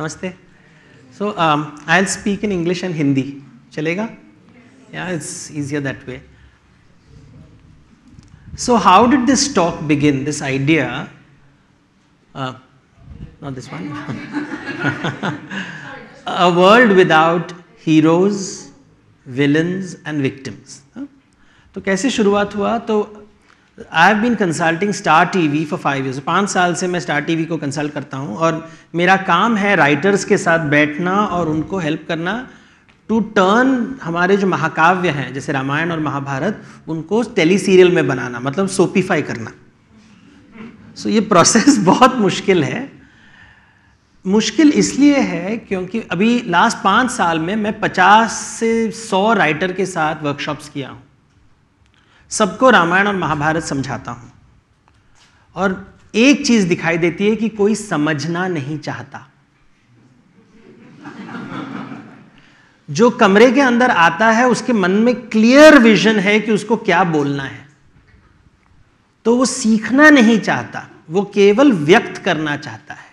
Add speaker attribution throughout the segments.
Speaker 1: Namaste. So um, I'll speak in English and Hindi. Chalega? Yeah, it's easier that way. So how did this talk begin? This idea? Uh, not this one. A world without heroes, villains and victims. Huh? तो कैसे शुरुआत हुआ तो I have been consulting Star V for five years पाँच साल से मैं star we को कंसल्ट करता हूँ और मेरा काम है राइटर्स के साथ बैठना और उनको हेल्प करना टू टर्न हमारे जो महाकाव्य हैं जैसे रामायण और महाभारत उनको टेली सीरियल में बनाना मतलब सोपीफाई करना सो so, ये प्रोसेस बहुत मुश्किल है मुश्किल इसलिए है क्योंकि अभी लास्ट पाँच साल में मैं पचास से सौ राइटर के साथ वर्कशॉप्स किया हूँ सबको रामायण और महाभारत समझाता हूं और एक चीज दिखाई देती है कि कोई समझना नहीं चाहता जो कमरे के अंदर आता है उसके मन में क्लियर विजन है कि उसको क्या बोलना है तो वो सीखना नहीं चाहता वो केवल व्यक्त करना चाहता है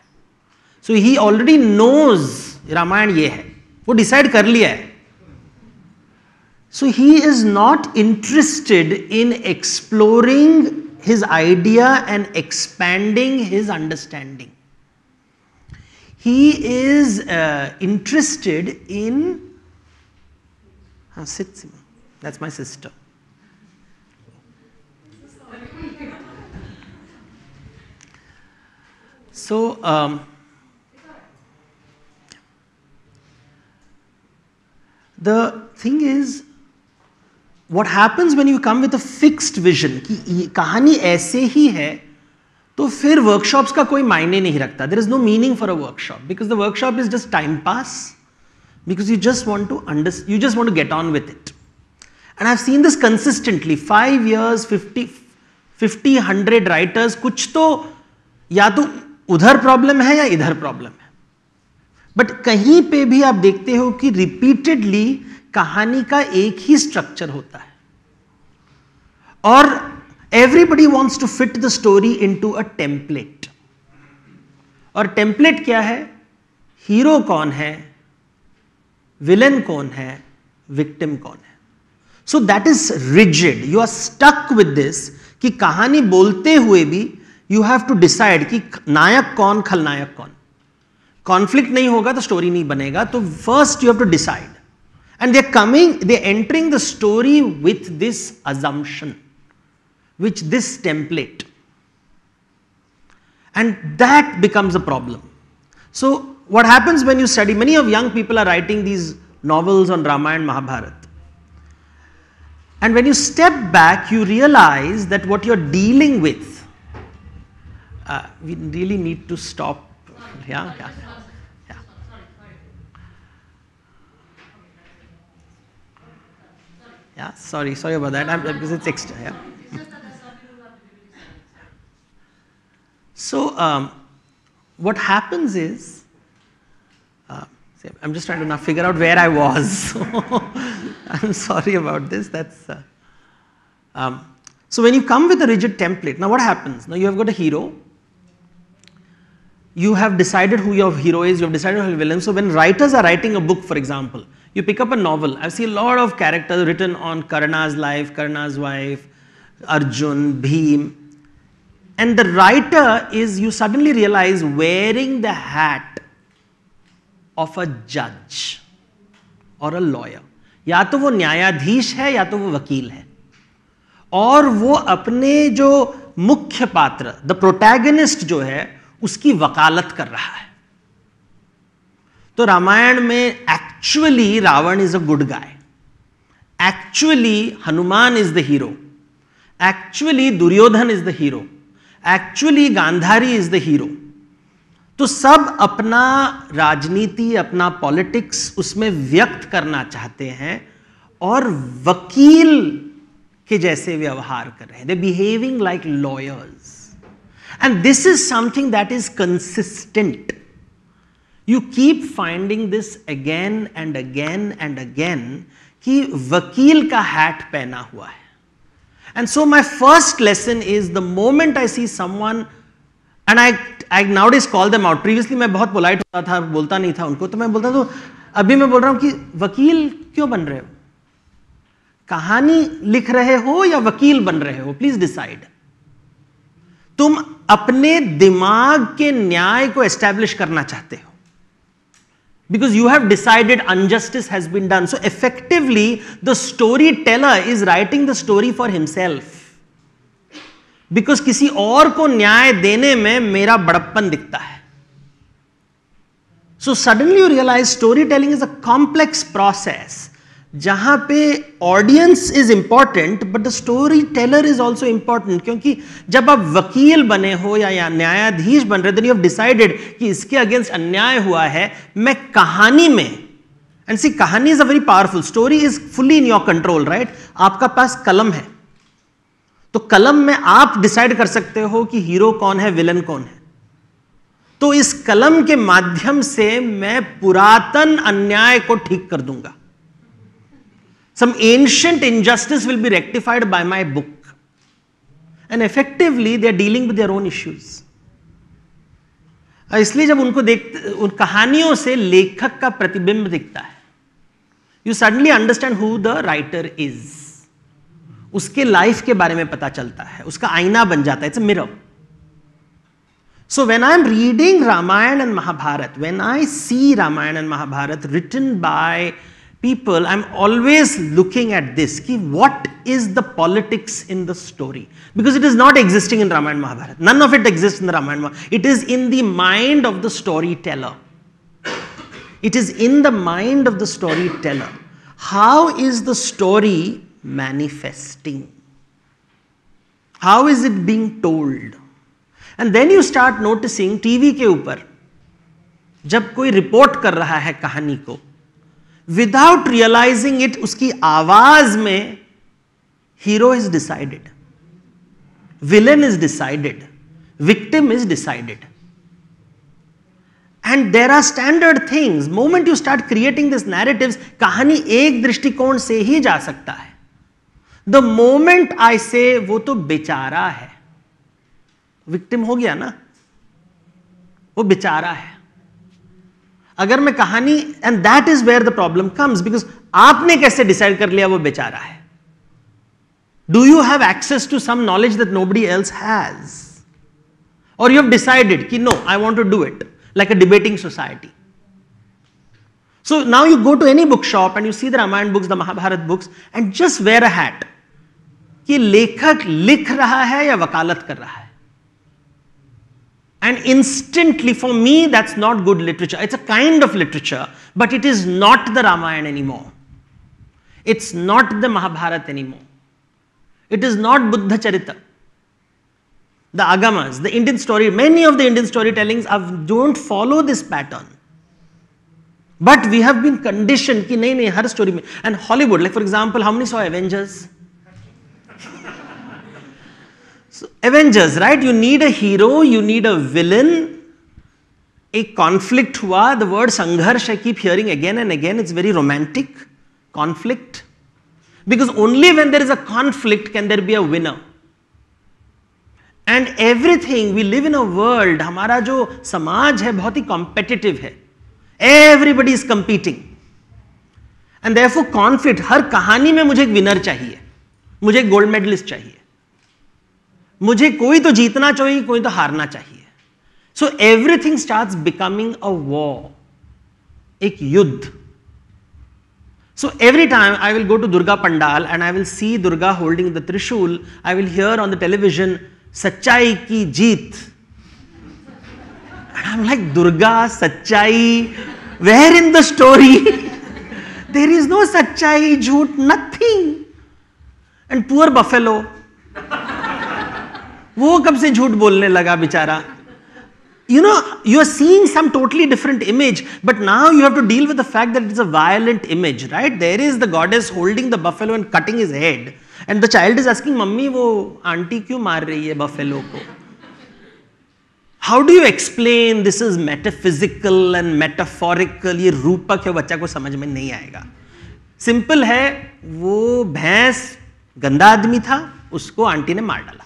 Speaker 1: so he already knows Ramayana ये है वो डिसाइड कर लिया है So he is not interested in exploring his idea and expanding his understanding. He is uh, interested in. sit, That's my sister. So, um, the thing is, what happens when you come with a fixed vision कि कहानी ऐसे ही है तो फिर workshops का कोई मायने नहीं रखता there is no meaning for a workshop because the workshop is just time pass because you just want to under you just want to get on with it and I've seen this consistently five years fifty fifty hundred writers कुछ तो या तो उधर problem है या इधर problem है but कहीं पे भी आप देखते हो कि रिपीटेडली कहानी का एक ही स्ट्रक्चर होता है और everybody wants to fit the story into a template और टेम्पलेट क्या है हीरो कौन है विलन कौन है विक्टिम कौन है so that is rigid you are stuck with this कि कहानी बोलते हुए भी यू हैव टू डिसाइड कि नायक कौन खलनायक कौन कॉन्फ्लिक्ट नहीं होगा तो स्टोरी नहीं बनेगा तो first you have to decide And they're coming, they're entering the story with this assumption, which this template. And that becomes a problem. So, what happens when you study, many of young people are writing these novels on Rama and Mahabharata. And when you step back, you realize that what you're dealing with, uh, we really need to stop. Yeah, yeah. Yeah, sorry, sorry about that. I'm, because it's extra. Yeah. So um, what happens is, uh, I'm just trying to now figure out where I was. I'm sorry about this. That's uh, um, so when you come with a rigid template. Now what happens? Now you have got a hero. You have decided who your hero is. You have decided who your villain. So when writers are writing a book, for example, you pick up a novel. I see a lot of characters written on Karna's life, Karna's wife, Arjun, Bhim. And the writer is, you suddenly realize, wearing the hat of a judge or a lawyer. या तो वो न्यायाधीश है या तो वो वकील है और वो अपने जो मुख्य पात्र द प्रोटैगनिस्ट जो है उसकी वकालत कर रहा है तो रामायण में actually Ravana is a good guy actually Hanuman is the hero actually Duryodhana is the hero actually Gandhari is the hero तो सब अपना राजनीति अपना पॉलिटिक्स उसमें व्यक्त करना चाहते हैं और वकील के जैसे व्यवहार कर रहे हैं they behaving like lawyers and this is something that is consistent you keep finding this again and again and again कि वकील का हैट पहना हुआ है and so my first lesson is the moment I see someone and I I nought is call them out previously मैं बहुत polite होता था बोलता नहीं था उनको तो मैं बोलता तो अभी मैं बोल रहा हूं कि वकील क्यों बन रहे हो कहानी लिख रहे हो या वकील बन रहे हो प्लीज डिसाइड तुम अपने दिमाग के न्याय को एस्टैब्लिश करना चाहते हो because you have decided injustice has been done. So effectively, the storyteller is writing the story for himself. Because किसी और को न्याय देने में मेरा बड़प्पन दिखता है So suddenly you realise storytelling is a complex process. जहां पे audience is important but the storyteller is also important क्योंकि जब आप वकील बने हो या, या न्यायाधीश बन रहे हो यू हैव डिसाइडेड कि इसके अगेंस्ट अन्याय हुआ है मैं कहानी में एंड सी कहानी is a very powerful story is fully in your control right आपका पास कलम है तो कलम में आप डिसाइड कर सकते हो कि हीरो कौन है विलन कौन है तो इस कलम के माध्यम से मैं पुरातन अन्याय को ठीक कर दूंगा Some ancient injustice will be rectified by my book. And effectively, they are dealing with their own issues. इसलिए जब उनको देखते उन कहानियों से लेखक का प्रतिबिंब दिखता है you suddenly understand who the writer is उसके लाइफ के बारे में पता चलता है उसका आईना बन जाता है it's mirror So when I'm reading Ramayana and Mahabharata, when I see Ramayana and Mahabharata written by people, I'm always looking at this, ki what is the politics in the story? Because it is not existing in Ramayana Mahabharata. None of it exists in the Ramayana It is in the mind of the storyteller. It is in the mind of the storyteller. How is the story manifesting? How is it being told? And then you start noticing TV के ऊपर जब कोई report कर रहा है कहानी को without realising it उसकी आवाज में hero is decided villain is decided victim is decided and there are standard things moment you start creating this narrative कहानी एक दृष्टिकोण से ही जा सकता है द मोमेंट आई से वो तो बेचारा है विक्टिम हो गया ना वो बेचारा है अगर मैं कहानी and that is where the problem comes because आपने कैसे डिसाइड कर लिया वो बेचारा है do you have access to some knowledge that nobody else has और यू हैव डिसाइडेड कि no I want to do it like a debating society now you go to any book shop and you see the Ramayana books the Mahabharata books and just where a hat कि लेखक लिख रहा है या वकालत कर रहा है And instantly, for me, that's not good literature. It's a kind of literature, but it is not the Ramayana anymore. It's not the Mahabharata anymore. It is not Buddha Charita. The Agamas, the Indian story, many of the Indian storytellings tellings don't follow this pattern. But we have been conditioned that नहीं नहीं And Hollywood, like for example, how many saw Avengers? So Avengers, right? You need a hero, you need a villain. A conflict hua. The word sangharsh I keep hearing again and again. It's very romantic. Conflict. Because only when there is a conflict can there be a winner. And everything we live in a world हमारा जो समाज है बहुत ही competitive है everybody is competing and therefore conflict हर कहानी में मुझे एक विनर चाहिए मुझे एक गोल्ड मेडलिस्ट चाहिए मुझे कोई तो जीतना चाहिए कोई तो हारना चाहिए so everything start becoming a war एक युद्ध so every time I will go to Durga pandal and I will see Durga holding the trishul I will hear on the television सच्चाई की जीत and I am like Durga सच्चाई where in the story there is no सच्चाई झूठ nothing and poor buffalo वो कब से झूठ बोलने लगा बेचारा you know you are seeing some totally different image but now you have to deal with the fact that it's a violent image right there is the god is holding the buffalo and cutting is head and the child is asking mummy वो आंटी क्यों मार रही है buffalo को how do you explain this is metaphysical and metaphorical ये रूपक है बच्चा को समझ में नहीं आएगा सिंपल है वो भैंस गंदा आदमी था उसको आंटी ने मार डाला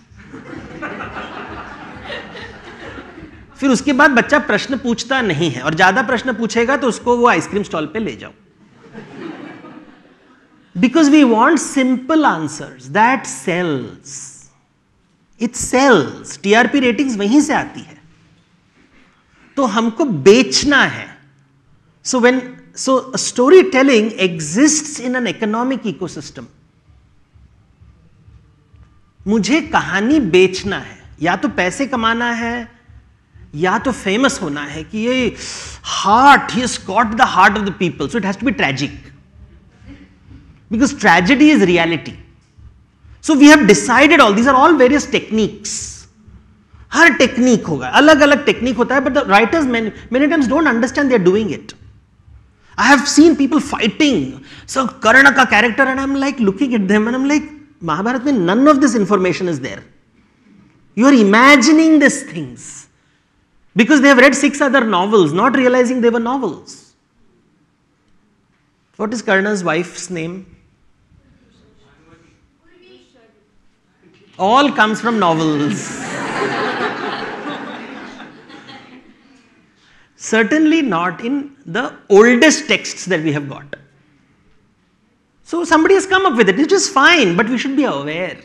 Speaker 1: फिर उसके बाद बच्चा प्रश्न पूछता नहीं है और ज्यादा प्रश्न पूछेगा तो उसको वो आइसक्रीम स्टॉल पे ले जाओ because we want simple answer that sells it sells P rating वहीं से आती है तो हमको बेचना है so when so story storytelling exist in an economic eco मुझे कहानी बेचना है या तो पैसे कमाना है या तो फेमस होना है कि ये हार्ट ही scot the heart of the people so it has be tragic because tragedy is reality so we have decided all these are all various techniques हर टेक्निक होगा अलग अलग टेक्निक होता है but the writers many times don't understand they are doing it I have seen people fighting so Karna का character and I am like looking it them and I am like Mahabharat में none of this information is there you are imagining this things because they have read six other novels, not realizing they were novels. What is Karna's wife's name? All comes from novels. Certainly not in the oldest texts that we have got. So somebody has come up with it, it is fine, but we should be aware.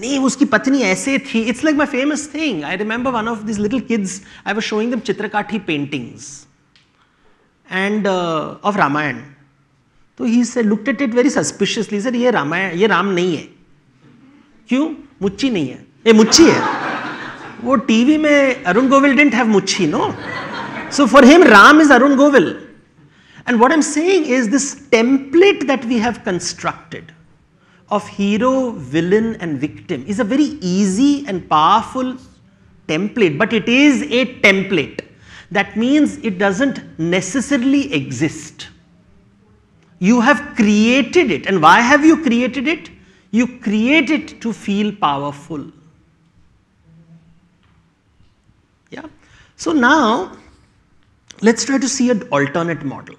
Speaker 1: नहीं उसकी पत्नी ऐसे थी it's like my famous thing I remember one of this little kids I was showing them Chitrakathi paintings and of Ramayana तो he से looked at it very suspiciously sir ये रामायण ये राम नहीं है क्यों मुच्ची नहीं है ये मुच्छी है वो टीवी में अरुण गोविल डेंट हैव मुच्छी no so for him Ram is Arun Govil and what am saying is this template that we have constructed of hero, villain and victim is a very easy and powerful template, but it is a template. That means it doesn't necessarily exist. You have created it and why have you created it? You create it to feel powerful. Yeah. So now let's try to see an alternate model.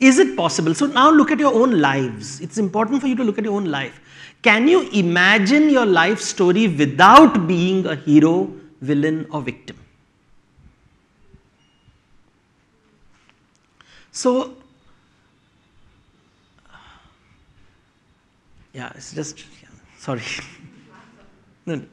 Speaker 1: Is it possible? So now look at your own lives. It's important for you to look at your own life. Can you imagine your life story without being a hero, villain or victim? So, yeah, it's just, yeah, sorry. no, no.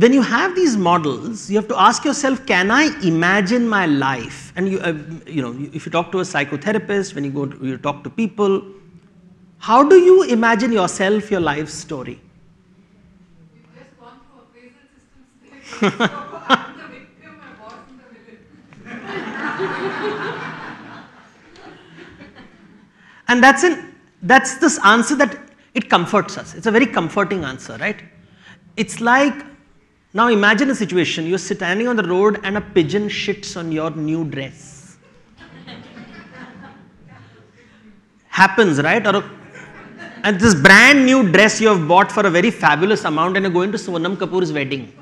Speaker 1: when you have these models, you have to ask yourself, can I imagine my life? And you, uh, you know, if you talk to a psychotherapist, when you go to, you talk to people, how do you imagine yourself, your life story? and that's an that's this answer that it comforts us. It's a very comforting answer, right? It's like now imagine a situation, you're standing on the road and a pigeon shits on your new dress. Happens, right? Or a, and this brand new dress you have bought for a very fabulous amount and you're going to Swanam Kapoor's wedding.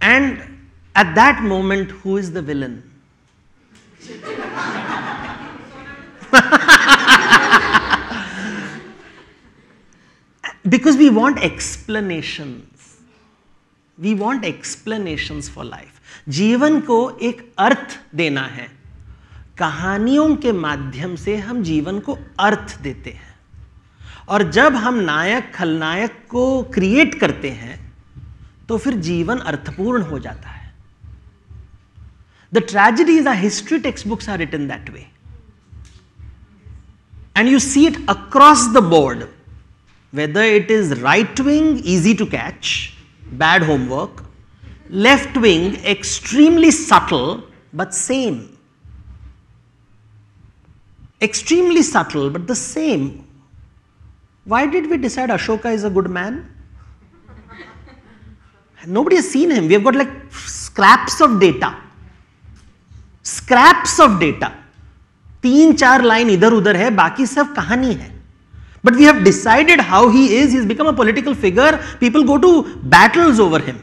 Speaker 1: and at that moment, who is the villain? because we want explanations we want explanations for life जीवन को एक अर्थ देना है कहानियों के माध्यम से हम जीवन को अर्थ देते हैं और जब हम नायक खलनायक को क्रिएट करते हैं तो फिर जीवन अर्थपूर्ण हो जाता है the tragedies are history textbooks are written that way and you see it across the board whether it is right wing easy to catch, bad homework, left wing extremely subtle but same. Extremely subtle but the same. Why did we decide Ashoka is a good man? Nobody has seen him. We have got like scraps of data. Scraps of data. teen चार line इधर उधर है बाकी सब कहानी है but we have decided how he is, he's become a political figure, people go to battles over him.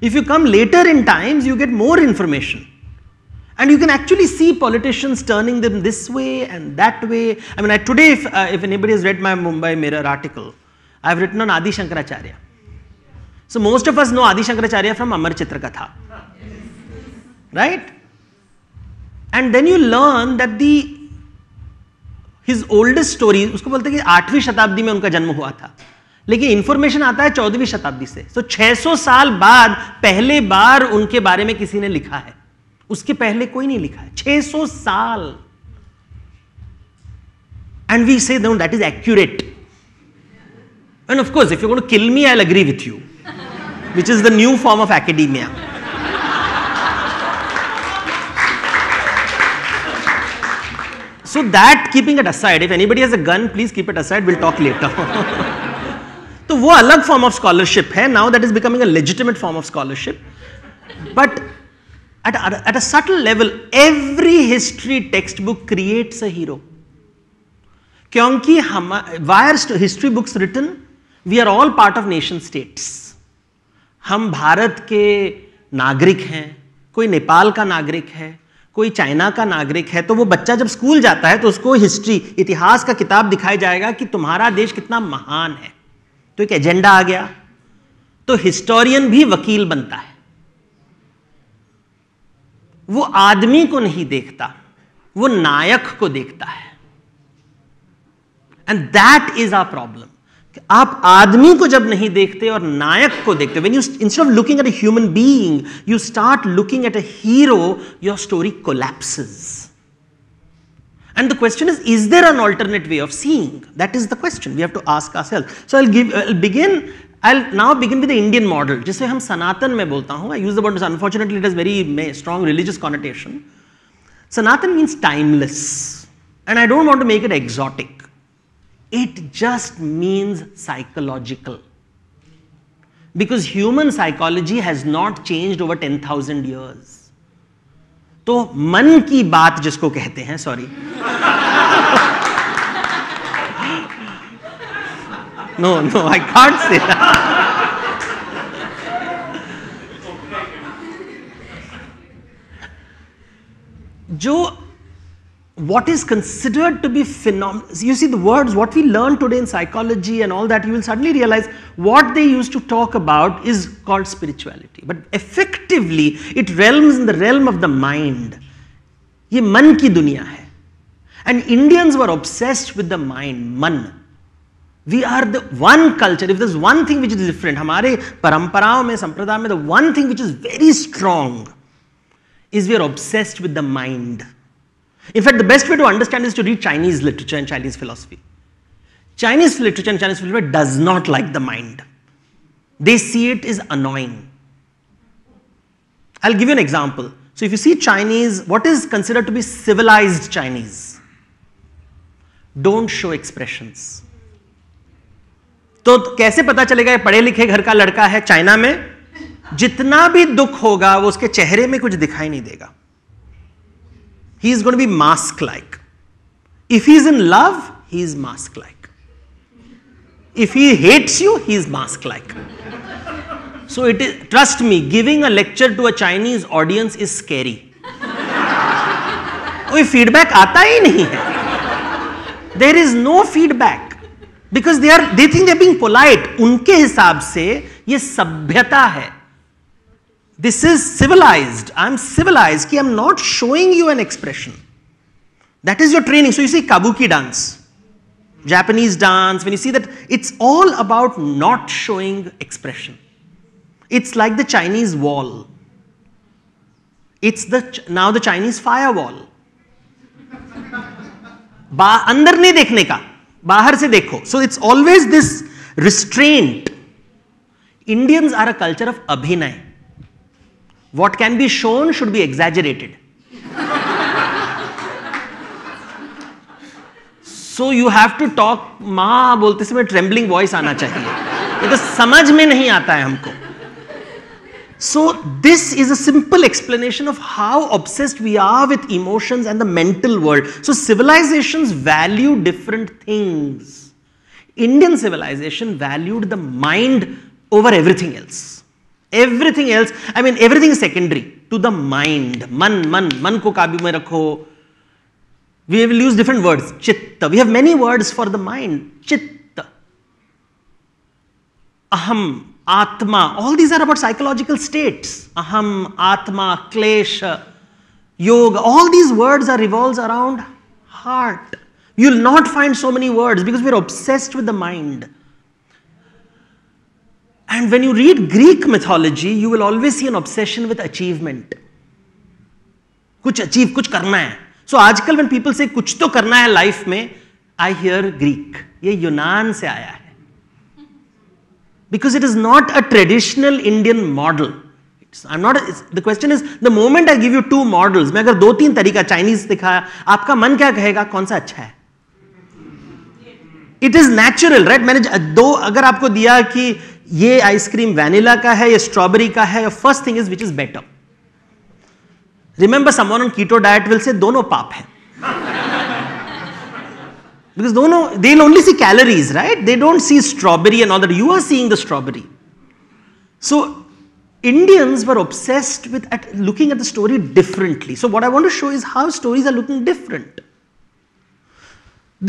Speaker 1: If you come later in times, you get more information. And you can actually see politicians turning them this way and that way. I mean, I, today, if, uh, if anybody has read my Mumbai Mirror article, I have written on Adi Shankaracharya. So, most of us know Adi Shankaracharya from Amar Chitrakatha. Right? And then you learn that the his oldest story उसको बोलते हैं कि आठवीं शताब्दी में उनका जन्म हुआ था लेकिन इंफॉर्मेशन आता है चौदहवीं शताब्दी से तो so, 600 साल बाद पहले बार उनके बारे में किसी ने लिखा है उसके पहले कोई नहीं लिखा है 600 साल and we say that is accurate and of course if you got kill me I agree with you which is the new form of academia So that keeping it aside, if anybody has a gun, please keep it aside. We'll talk later. तो वो अलग form of scholarship है now that is becoming a legitimate form of scholarship but at a, at a subtle level, every history textbook creates a hero. क्योंकि हम where history books written we are all part of nation states हम भारत के नागरिक हैं कोई नेपाल का नागरिक है कोई चाइना का नागरिक है तो वो बच्चा जब स्कूल जाता है तो उसको हिस्ट्री इतिहास का किताब दिखाया जाएगा कि तुम्हारा देश कितना महान है तो एक एजेंडा आ गया तो हिस्टोरियन भी वकील बनता है वो आदमी को नहीं देखता वो नायक को देखता है and that is a problem आप आदमी को जब नहीं देखते और नायक को देखते when you instead of looking at a human being you start looking at a hero your story collapses And the question is, is there an alternate way of seeing? That is the question we have to ask ourselves. So I'll give, I'll begin, I'll now begin with the Indian model, जिसे हम सनातन में बोलता हूँ. I use the word, unfortunately it has very strong religious connotation. Sanatan means timeless. And I don't want to make it exotic. It just means psychological. Because human psychology has not changed over 10,000 years. तो मन की बात जिसको कहते हैं sorry no no I can't say जो what is considered to be phenomenal. You see the words, what we learn today in psychology and all that, you will suddenly realize what they used to talk about is called spirituality. But effectively, it realms in the realm of the mind. Ye man ki dunya hai. And Indians were obsessed with the mind, man. We are the one culture. If there's one thing which is different, हमारे परंपराओं में संप्रदाय में the one thing which is very strong is we are obsessed with the mind. In fact, the best way to understand is to read Chinese literature and Chinese philosophy. Chinese literature and Chinese philosophy does not like the mind. They see it as annoying. I'll give you an example. So if you see Chinese, what is considered to be civilized Chinese? Don't show expressions. तो कैसे पता चलेगा ये पढ़े लिखे घर का लड़का है चाइना में जितना भी दुख होगा वो उसके चेहरे में कुछ दिखाई नहीं देगा he is going to be mask like. If he is in love, he is mask like. If he hates you, he is mask like. So it is, trust me, giving a lecture to a Chinese audience is scary. कोई feedback आता ही नहीं है there is no feedback because they are they think they being polite उनके हिसाब से ये सभ्यता है This is civilized. I am civilized ki I am not showing you an expression. That is your training. So you see kabuki dance, Japanese dance, when you see that it's all about not showing expression. It's like the Chinese wall. It's the now the Chinese firewall. बा अंदर नहीं देखने का बाहर से देखो So it's always this restraint. Indians are a culture of अभिनय what can be shown should be exaggerated. so you have to talk, माँ बोलते समय trembling voice आना चाहिए। ये तो समझ में नहीं आता है हमको। so this is a simple explanation of how obsessed we are with emotions and the mental world. So civilizations value different things. Indian civilization valued the mind over everything else everything else i mean everything is secondary to the mind man man man ko kabu mein rakho we will use different words chitta we have many words for the mind chitta aham atma all these are about psychological states aham atma klesha yoga all these words are revolves around heart you'll not find so many words because we're obsessed with the mind and when you read Greek mythology, you will always see an obsession with achievement कुछ achieve कुछ करना है so so, आजकल when people से कुछ तो करना है लाइफ में आई हियर ग्रीक ये यूनान से आया है because it is not a traditional Indian model not the question is the moment I give you two models मैं अगर दो तीन तरीका चाइनीज दिखाया आपका मन क्या कहेगा कौन सा अच्छा है इट इज नेचुरल राइट मैंने दो अगर आपको दिया कि ये आइसक्रीम वैनिला का है ये स्ट्रॉबेरी का है first thing is which is better remember someone on keto diet will say दोनों पाप है because no no they'll only see calories right they don't see strawberry and all that you are seeing the strawberry so indians were obsessed with at looking at the story differently so what i want to show is how stories are looking different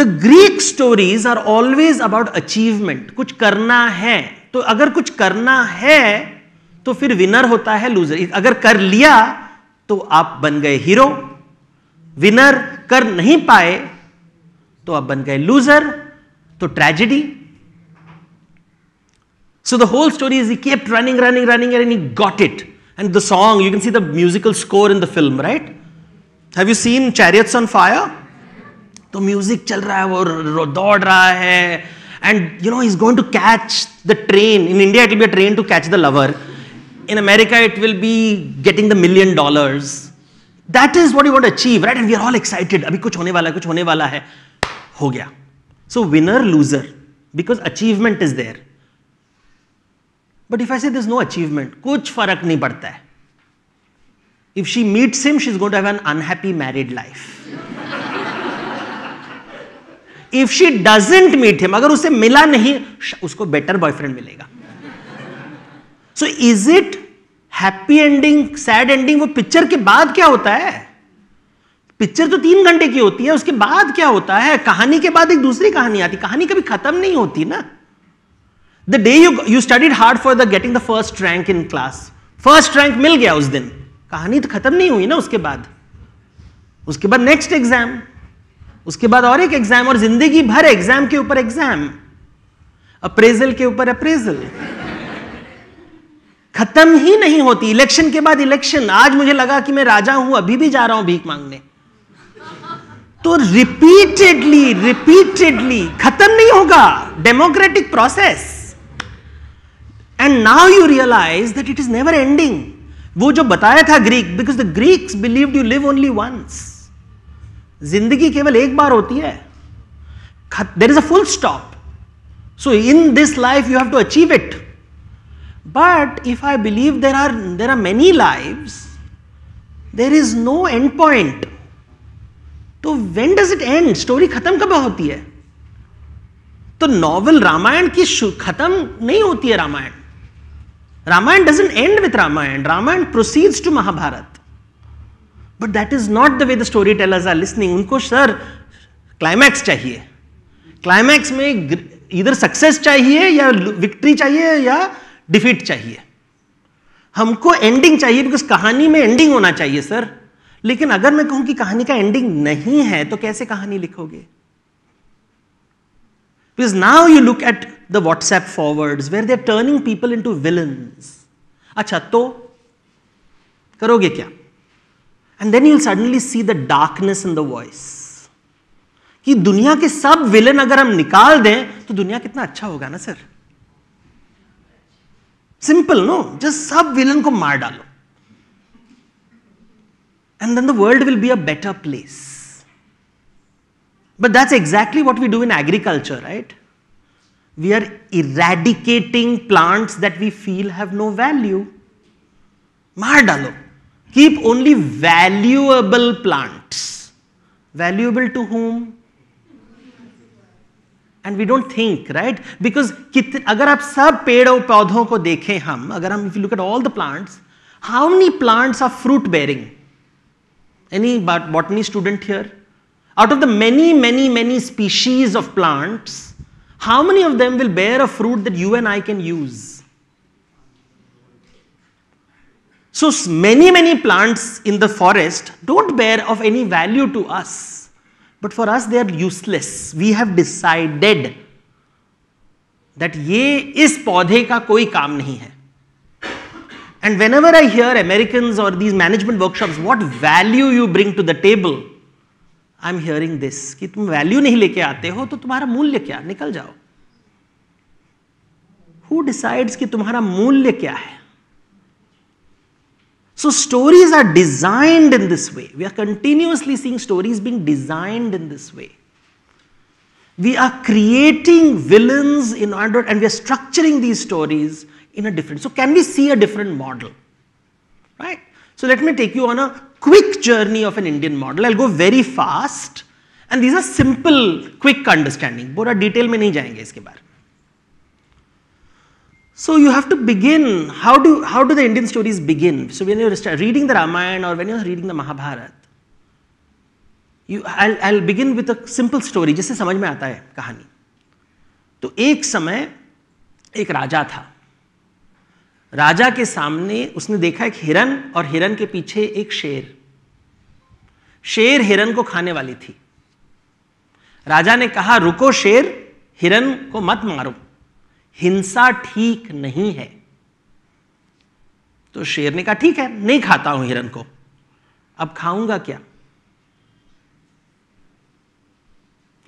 Speaker 1: the greek stories are always about achievement kuch karna hai तो अगर कुछ करना है तो फिर winner होता है loser अगर कर लिया तो आप बन गए हीरो विनर कर नहीं पाए तो आप बन गए लूजर तो tragedy so the whole story is keep running running running and got it and the song you can see the musical score in the film right have you seen Chariots on fire तो music चल रहा है वो दौड़ रहा है and you know he's going to catch the train. In India, it will be a train to catch the lover. In America, it will be getting the million dollars. That is what you want to achieve, right? And we are all excited. Abhi kuch hone wala hai, kuch hone wala hai. Ho gaya. So winner, loser, because achievement is there. But if I say there's no achievement, kuch farak nahi padta hai. If she meets him, she's going to have an unhappy married life. If she doesn't meet him अगर उसे मिला नहीं उसको better boyfriend मिलेगा so is it happy ending sad ending वो picture के बाद क्या होता है पिक्चर तो तीन घंटे की होती है उसके बाद क्या होता है कहानी के बाद एक दूसरी कहानी आती कहानी कभी खत्म नहीं होती ना the day you you studied hard for the getting the first rank in class first rank मिल गया उस दिन कहानी तो खत्म नहीं हुई ना उसके बाद उसके बाद नेक्स्ट एग्जाम उसके बाद और एक एग्जाम और जिंदगी भर एग्जाम के ऊपर एग्जाम अप्रेजल के ऊपर अप्रेजल खत्म ही नहीं होती इलेक्शन के बाद इलेक्शन आज मुझे लगा कि मैं राजा हूं अभी भी जा रहा हूं भीख मांगने तो रिपीटेडली रिपीटेडली खत्म नहीं होगा democratic process and now you realize that it is never ending वो जो बताया था Greek because the Greeks believe you live only once जिंदगी केवल एक बार होती है there is a full stop so in this life you have to achieve it but if I believe there are there are many life there is no end point तो when does it end story खत्म कब होती है तो novel Ramayan की खत्म नहीं होती है Ramayana Ramayana doesn't end with Ramayana Ramayana proceeds to Mahabharata but that is not the way the story tellers are listening उनको सर क्लाइमैक्स चाहिए क्लाइमैक्स में इधर सक्सेस चाहिए या विक्ट्री चाहिए या डिफीट चाहिए हमको एंडिंग चाहिए बिकॉज कहानी में एंडिंग होना चाहिए सर लेकिन अगर मैं कहूं कि कहानी का एंडिंग नहीं है तो कैसे कहानी लिखोगे because now you look at the WhatsApp forward where they are turning people into evil अच्छा तो करोगे क्या And then you'll suddenly see the darkness in the voice. दुनिया के सब विलन अगर हम निकाल दें तो दुनिया and then the world will be a better place. But that's exactly what we do in agriculture, right? We are eradicating plants that we feel have no value. Mardalo keep only valuable plants. Valuable to whom? And we don't think, right? Because if we look at all the plants, if we look at all the plants, how many plants are fruit bearing? Any botany student here? Out of the many, many, many species of plants, how many of them will bear a fruit that you and I can use? So many, many plants in the forest don't bear of any value to us. But for us, they are useless. We have decided that ये इस पौधे का कोई काम नहीं है And whenever I hear Americans or these management workshops, what value you bring to the table, I'm hearing this कि तुम value नहीं लेके आते हो तो तुम्हारा मूल्य क्या निकल जाओ Who decides कि तुम्हारा मूल्य क्या है so stories are designed in this way. We are continuously seeing stories being designed in this way. We are creating villains in order and we are structuring these stories in a different. So can we see a different model? Right? So let me take you on a quick journey of an Indian model. I'll go very fast. And these are simple, quick understanding. Bora detail mein nahi jayenge iske baare. So you have to begin, how do, how do the Indian stories begin? So when you're reading the Ramayana or when you're reading the Mahabharata, you, I'll, I'll begin with a simple story जिससे समझ में आता है कहानी तो एक समय एक राजा था राजा के सामने उसने देखा एक हिरन और हिरन के पीछे एक शेर शेर हिरन को खाने वाली थी राजा ने कहा रुको शेर हिरन को मत मारो हिंसा ठीक नहीं है तो शेर ने कहा ठीक है नहीं खाता हूं हिरन को अब खाऊंगा क्या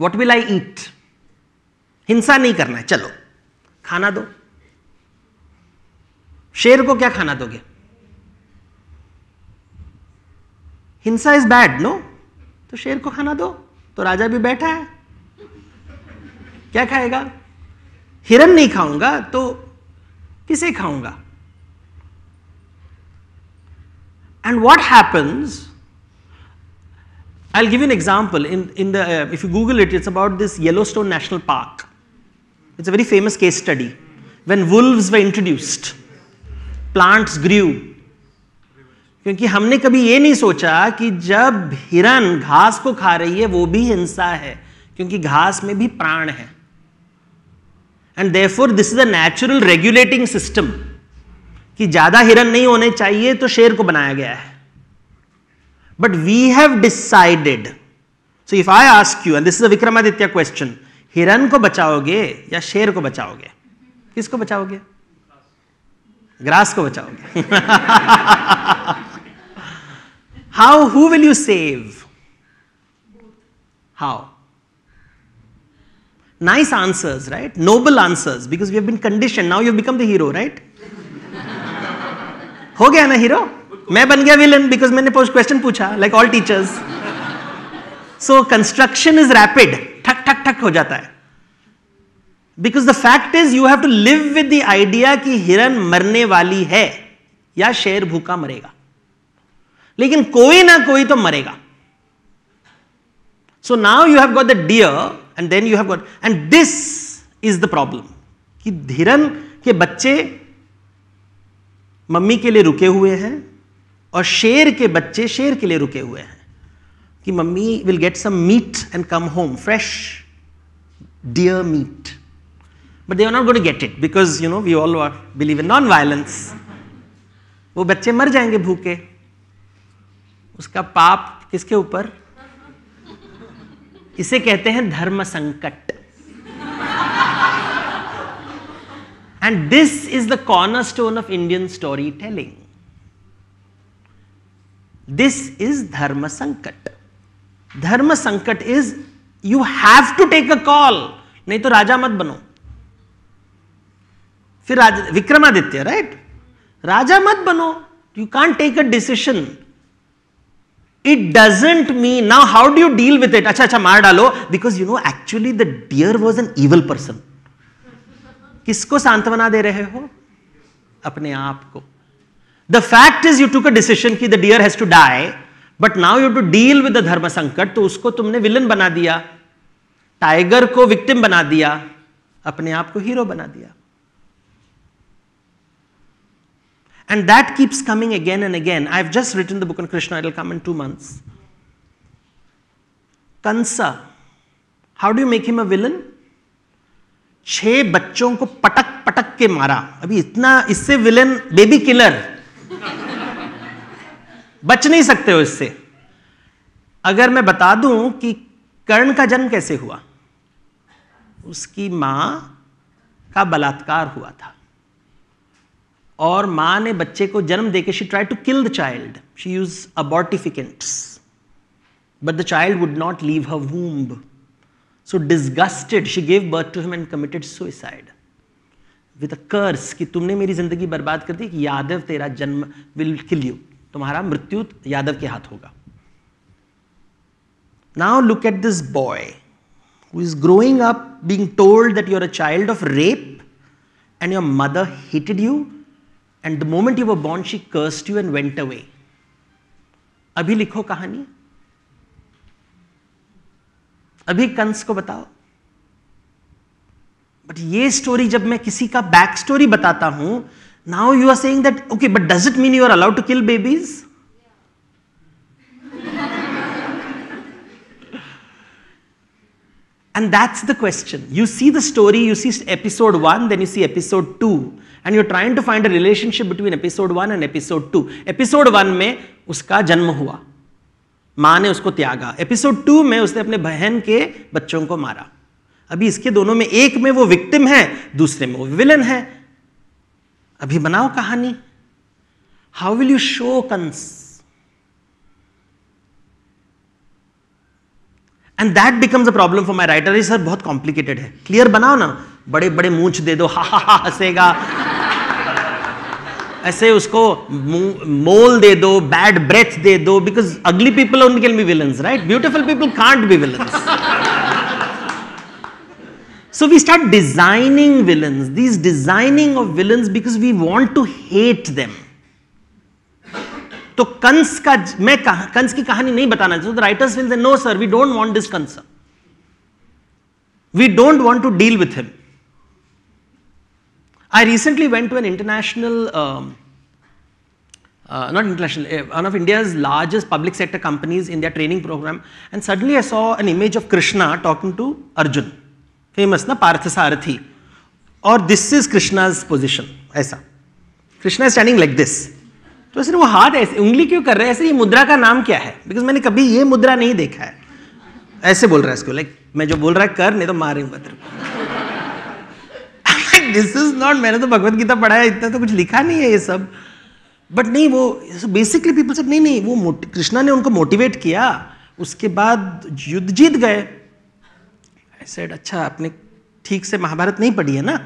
Speaker 1: वॉट विल आई ईट हिंसा नहीं करना है चलो खाना दो शेर को क्या खाना दोगे हिंसा इज बैड नो तो शेर को खाना दो तो राजा भी बैठा है क्या खाएगा हिरन नहीं खाऊंगा तो किसे खाऊंगा And what happens, I'll give you an example. In, in the, uh, if you Google it, it's about this Yellowstone National Park. It's a very famous case study. When wolves were introduced, plants grew. क्योंकि हमने कभी ये नहीं सोचा कि जब हिरन घास को खा रही है वो भी हिंसा है क्योंकि घास में भी प्राण है and therefore this is a natural regulating system कि ज्यादा हिरन नहीं होने चाहिए तो शेर को बनाया गया है but we have decided so if I ask you and this is a Vikramaditya question हिरन को बचाओगे या शेर को बचाओगे किसको बचाओगे ग्रास को बचाओगे how who will you save how Nice answers, right? Noble answers because we have been conditioned. Now you've become the hero, right? हो गया ना हीरो मैं बन गया विलन बिकॉज मैंने क्वेश्चन पूछा like all teachers so construction is rapid ठक ठक ठक हो जाता है because the fact is you have to live with the idea कि हिरन मरने वाली है या शेर भूखा मरेगा लेकिन कोई ना कोई तो मरेगा so now you have got the deer and then you have got and this is the problem कि धीरन के बच्चे मम्मी के लिए रुके हुए हैं और शेर के बच्चे शेर के लिए रुके हुए हैं कि mummy will get some meat and come home fresh deer meat but they are not goat get it because you know we all believe in non violence वो बच्चे मर जाएंगे भूखे उसका पाप किसके ऊपर इसे कहते हैं धर्म संकट and this is the corner stone of Indian story telling this is धर्म संकट धर्म संकट is you have to take a call नहीं तो राजा मत बनो फिर राज विक्रमादित्य राइट राजा मत बनो you can't take a decision it doesn't me ना how do you deal with it अच्छा अच्छा मार डालो because you know actually the deer was an evil person किसको सांत्वना दे रहे हो अपने आप को the fact is you to का डिसीजन की the deer has to die but now you to deal with the धर्म संकट तो उसको तुमने विलन बना दिया टाइगर को विक्टिम बना दिया अपने आप को हीरो बना दिया And that keeps coming again and again. I've just written the book on Krishna, it'll come in two months. Kansa. How do you make him a villain? छह बच्चों को पटक पटक के मारा अभी इतना इससे विलन बेबी किलर बच नहीं सकते हो इससे अगर मैं बता दूं कि कर्ण का जन्म कैसे हुआ उसकी मां का बलात्कार हुआ था और माँ ने बच्चे को जन्म देके she try to kill the child she use abortifacients but the child would not leave her womb so disgusted she give birth to him and committed suicide with a curse कि तुमने मेरी जिंदगी बर्बाद कर दी कि यादव तेरा जन्म विल किल यू तुम्हारा मृत्यु यादव के हाथ होगा now look at this boy who is growing up being told that you're a child of rape and your mother hated you and the moment you were born she cursed you and went away अभी लिखो कहानी अभी कंस को बताओ but ये story जब मैं किसी का बैक स्टोरी बताता हूं now you are saying that okay but does it mean you are allowed to kill babies and that's the question you see the story you see episode one then you see episode two and you trying to find a relationship between episode one and episode two episode one में उसका जन्म हुआ माँ ने उसको त्यागा episode to में उसने अपने बहन के बच्चों को मारा अभी इसके दोनों में एक में वो विक्टिम है दूसरे में वो विलन है अभी बनाओ कहानी how will you show Kans and that becomes a problem for my writer अरे सर बहुत कॉम्प्लिकेटेड है क्लियर बनाओ ना बड़े बड़े मूछ दे दो हा हा हा हंसेगा ऐसे उसको मोल दे दो बैड ब्रेथ दे दो because ugly people only can be villains right beautiful people can't be villains so we start designing villains these designing of villains because we want to hate them तो कंस का मैं कहा, कंस की कहानी नहीं बताना चाहता writers will say no sir we don't want this Kans we don't want to deal with him I recently went to an international Uh, not international, one of India's largest public sector companies in their training program. And suddenly I saw an image of Krishna talking to Arjun. Famous, na? Parthasarathi. Or this is Krishna's position. Aisa. Krishna is standing like this. तो sir वो हाथ ऐसे उंगली क्यों कर रहे हैं ऐसे ये मुद्रा का नाम क्या है बिकॉज मैंने कभी ये मुद्रा नहीं देखा है ऐसे बोल रहा है इसको लाइक मैं जो बोल रहा है कर नहीं तो मारूंगा तेरे दिस इज नॉट मैंने तो भगवत गीता पढ़ाया इतना तो कुछ लिखा नहीं है ये सब बट नहीं वो बेसिकली पीपल सब नहीं नहीं वो कृष्णा ने उनको मोटिवेट किया उसके बाद युद्ध जीत गए आई सेड अच्छा आपने ठीक से महाभारत नहीं पढ़ी है ना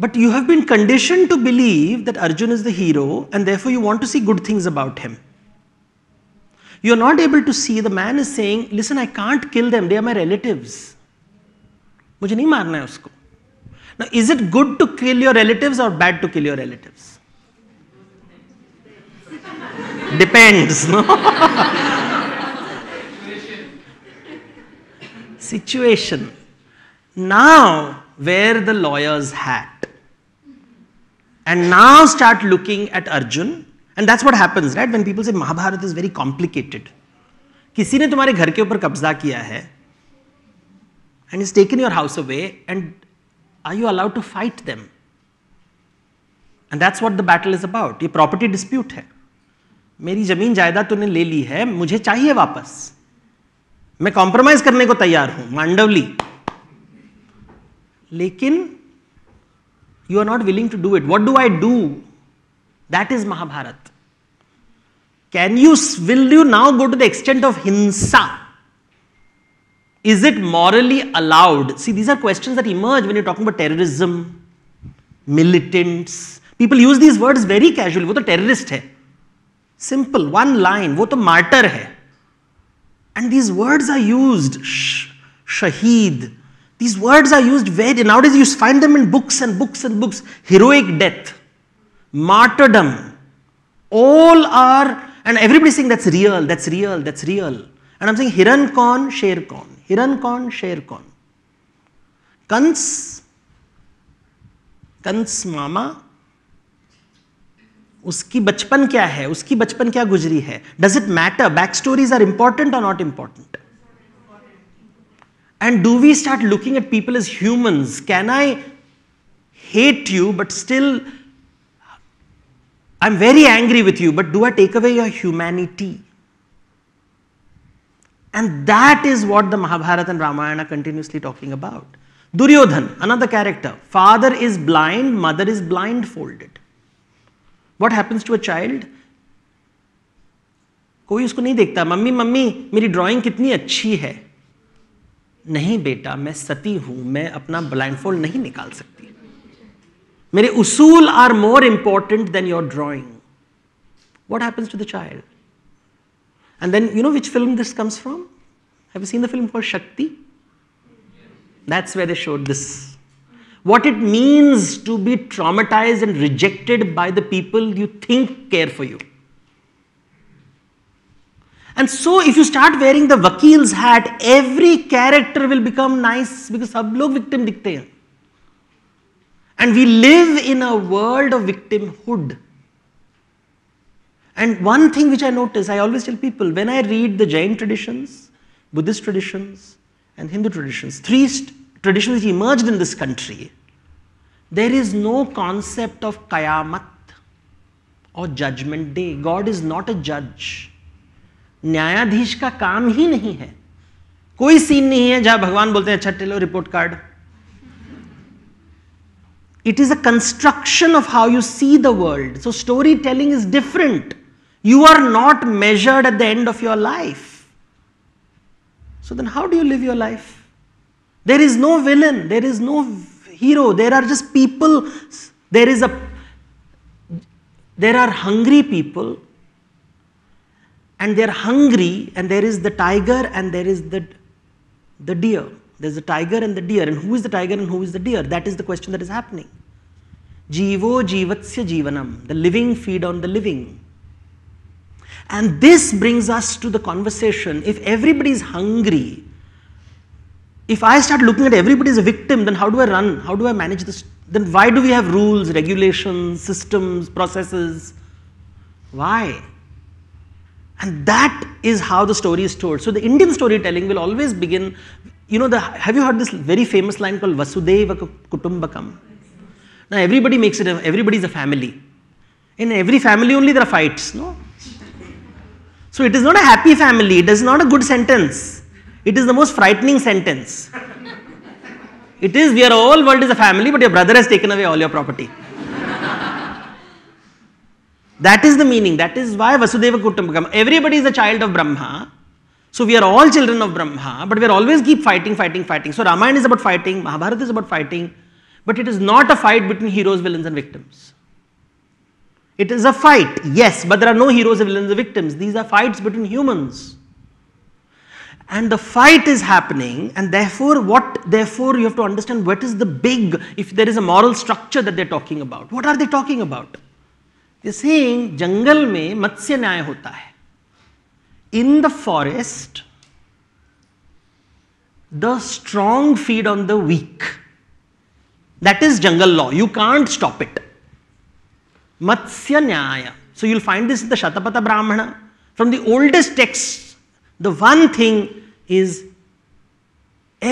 Speaker 1: But you have been conditioned to believe that Arjun is the hero and therefore you want to see good things about him. You are not able to see the man is saying, listen, I can't kill them, they are my relatives. मुझे नहीं मारना है उसको Now, is it good to kill your relatives or bad to kill your relatives? Depends, no? Situation. Now, wear the lawyer's hat. and now start looking at Arjun. And that's what happens, right? When people say Mahabharata is very complicated. किसी ने तुम्हारे घर के ऊपर कब्जा किया है and is taken your house away and I you allowed to fight them and that's what the battle is about ये प्रॉपर्टी डिस्प्यूट है मेरी जमीन जायदाद तूने ले ली है मुझे चाहिए वापस मैं कॉम्प्रोमाइज करने को तैयार हूं मांडवली लेकिन You are not willing to do it. What do I do? That is Mahabharat. Can you, will you now go to the extent of Hinsa? Is it morally allowed? See, these are questions that emerge when you're talking about terrorism, militants. People use these words very casually. वो तो terrorist है. Simple, one line. वो तो martyr है. And these words are used. Sh, shaheed, these words are used very, nowadays you find them in books and books and books. Heroic death, martyrdom, all are, and everybody's saying that's real, that's real, that's real. And I'm saying Hiran Khan, Sher Khan, Hiran Khan, Sher Khan. Kans, Kans Uski उसकी बचपन क्या है उसकी बचपन क्या गुजरी है does it matter back stories are important और not important and do we start looking at people as humans? Can I hate you, but still I'm very angry with you, but do I take away your humanity? And that is what the Mahabharata and Ramayana continuously talking about. Duryodhan, another character. Father is blind, mother is blindfolded. What happens to a child? कोई उसको नहीं देखता mummy mummy मेरी drawing कितनी अच्छी है नहीं बेटा मैं सती हूं मैं अपना ब्लाइंडफोल्ड नहीं निकाल सकती मेरे उसूल are more important than your drawing what happens to the child and then you know which film this comes from have seen the film for Shakti that's where they showed this what it means to be traumatized and rejected by the people you think care for you And so if you start wearing the Vakil's hat, every character will become nice because sab log victim dikhte hain. And we live in a world of victimhood. And one thing which I notice, I always tell people, when I read the Jain traditions, Buddhist traditions, and Hindu traditions, three traditions which emerged in this country, there is no concept of kayamat or judgment day. God is not a judge. न्यायाधीश का काम ही नहीं है कोई scene नहीं है जहां भगवान बोलते हैं अच्छा टेलो report card it is a construction of how you see the world so story telling is different you are not measured at the end of your life so then how do you live your life there is no villain there is no hero there are just people there is a there are hungry people and they're hungry and there is the tiger and there is the, the deer. There's the tiger and the deer and who is the tiger and who is the deer? That is the question that is happening. Jivo jivatsya jivanam, the living feed on the living. And this brings us to the conversation, if everybody is hungry, if I start looking at everybody as a victim, then how do I run? How do I manage this? Then why do we have rules, regulations, systems, processes? Why? And that is how the story is told. So the Indian storytelling will always begin, you know, the, have you heard this very famous line called Vasudeva Kutumbakam? Now everybody makes it, Everybody is a family. In every family only there are fights, no? So it is not a happy family, it is not a good sentence. It is the most frightening sentence. it is, we are all world is a family, but your brother has taken away all your property. That is the meaning. That is why Vasudeva Kutumbakam. Everybody is a child of Brahma. So we are all children of Brahma, but we are always keep fighting, fighting, fighting. So Ramayana is about fighting, Mahabharata is about fighting, but it is not a fight between heroes, villains, and victims. It is a fight, yes, but there are no heroes, villains, and victims. These are fights between humans. And the fight is happening, and therefore, what therefore you have to understand what is the big, if there is a moral structure that they're talking about. What are they talking about? They're saying jungle me होता है in the forest the strong feed on the weak. That is jungle law. You can't stop it. Matsya Nyaya. So you'll find this in the Shatapatha Brahmana. From the oldest text. the one thing is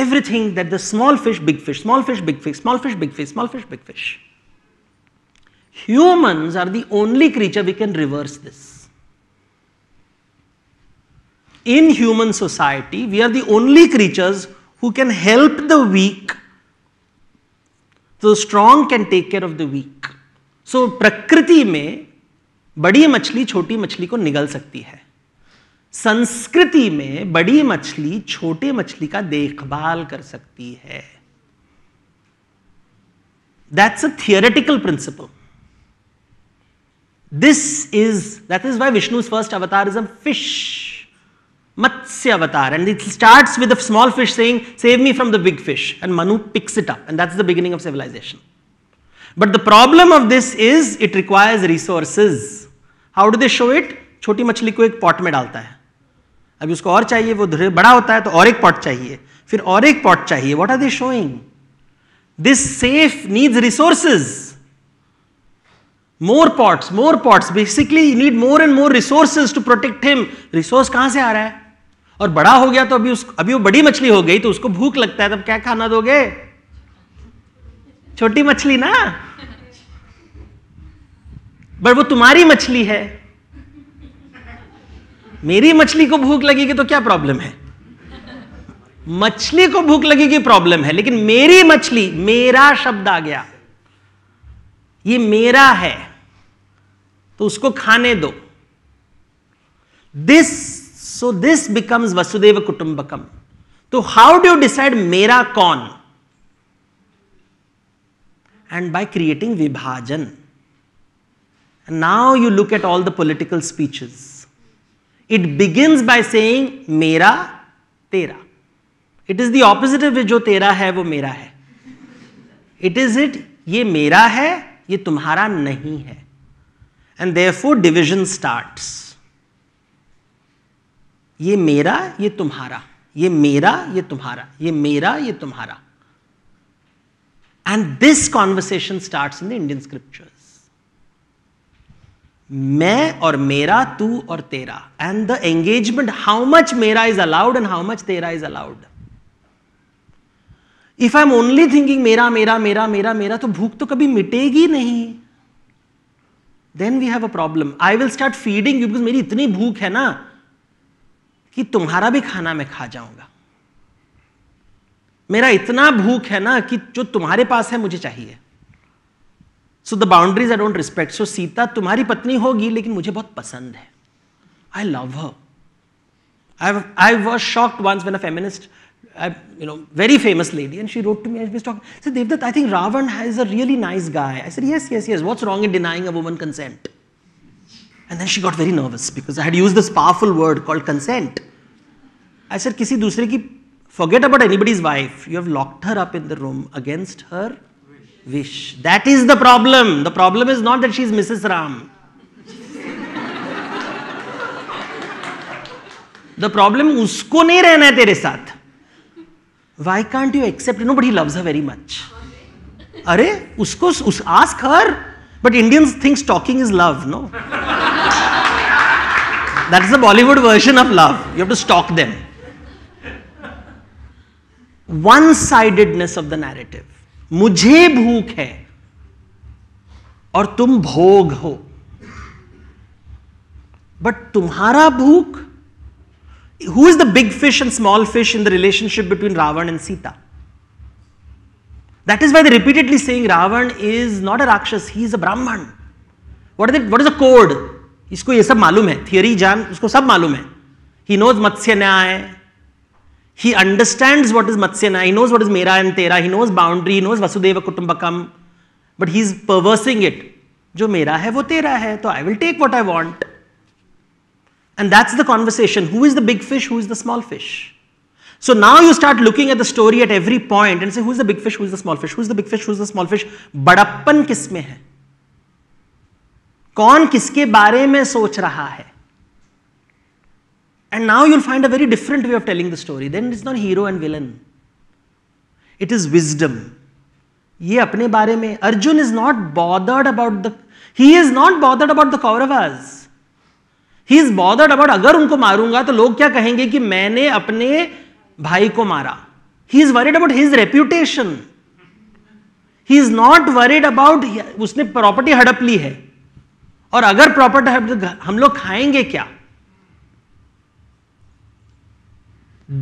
Speaker 1: everything that the small fish, big fish, small fish, big fish, small fish, big fish, small fish, big fish. Humans are the only creature we can reverse this. In human society, we are the only creatures who can help the weak. The strong can take care of the weak. so, prakriti mein badi machli choti machli ko nigal sakti hai. संस्कृति में बड़ी मछली छोटे मछली का देखभाल कर सकती है that's a theoretical principle This is, that is why Vishnu's first avatar is a fish, Matsya avatar. And it starts with a small fish saying, save me from the big fish. And Manu picks it up. And that's the beginning of civilization. But the problem of this is it requires resources. How do they show it? Choti machli ko ek pot me dalta hai. अभी usko aur chahiye, wo bada hota hai, है aur ek pot chahiye. Fir aur ek pot chahiye. What are they showing? This safe needs resources. More pots more pots basically you need more and more resources to protect him resource कहां से आ रहा है और बड़ा हो गया तो अभी उस अभी वो बड़ी मछली हो गई तो उसको भूख लगता है तब क्या खाना दोगे छोटी मछली ना बट वो तुम्हारी मछली है मेरी मछली को भूख लगेगी तो क्या प्रॉब्लम है मछली को भूख लगेगी प्रॉब्लम है लेकिन मेरी मछली मेरा शब्द आ गया ये मेरा है तो उसको खाने दो दिस सो दिस बिकम्स वसुदेव कुटुंबकम तो हाउ डू यू डिसाइड मेरा कौन एंड बाय क्रिएटिंग विभाजन now you look at all the political speeches it begins by saying मेरा तेरा इट इज द ऑपोजिट जो तेरा है वो मेरा है इट इज इट ये मेरा है ये तुम्हारा नहीं है एंड फोर डिविजन स्टार्ट्स ये मेरा ये तुम्हारा ये मेरा ये तुम्हारा ये मेरा ये तुम्हारा and this conversation start in the Indian scriptures मैं और मेरा तू और तेरा and the engagement how much मेरा is allowed and how much तेरा is allowed if I am only thinking मेरा मेरा मेरा मेरा मेरा तो भूख तो कभी मिटेगी नहीं then we have a problem I will start feeding you because मेरी इतनी भूख है ना कि तुम्हारा भी खाना मैं खा जाऊंगा मेरा इतना भूख है ना कि जो तुम्हारे पास है मुझे चाहिए so the boundaries I don't respect so Sita तुम्हारी पत्नी होगी लेकिन मुझे बहुत पसंद है I love her I I was shocked once when a feminist I, you know, very famous lady, and she wrote to me and was talking. I said, Devdutt, I think Ravan is a really nice guy. I said, yes, yes, yes. What's wrong in denying a woman consent? And then she got very nervous because I had used this powerful word called consent. I said, किसी दूसरे की forget about anybody's wife. You have locked her up in the room against her wish. wish. That is the problem. The problem is not that she's Mrs. Ram. the problem उसको नहीं रहना है तेरे साथ why can't you accept nobody loves her very much अरे उसको उस ask her but Indians thinks talking is love no that is the Bollywood version of love you have to stalk them one sidedness of the narrative मुझे भूख है और तुम भोग हो बट तुम्हारा भूख who is the big fish and small fish in the relationship between Ravan and Sita? That is why they are repeatedly saying Ravan is not a Rakshas, he is a Brahman. What, are they, what is the code? इसको ये सब मालूम है theory जान उसको सब मालूम है ही नोज मत्स्य न्याय he understands what is Matsyana, he knows what is Mera and Tera, he knows boundary, he knows Vasudeva Kutumbakam, but he's perversing it. जो मेरा है वो तेरा है तो I will take what I want And that's the conversation. Who is the big fish? Who is the small fish? So now you start looking at the story at every point and say, who's the big fish? Who's the small fish? Who's the big fish? Who's the small fish? बड़प्पन किस hai. कौन kiske baare mein soch raha hai. And now you'll find a very different way of telling the story. Then it's not hero and villain. It is wisdom. Ye apne baare mein Arjun is not bothered about the. He is not bothered about the Kauravas. He is bothered about अगर उनको मारूंगा तो लोग क्या कहेंगे कि मैंने अपने भाई को मारा he is worried about his reputation he is not worried about उसने प्रॉपर्टी हड़प ली है और अगर प्रॉपर्टी हड़प तो हम लोग खाएंगे क्या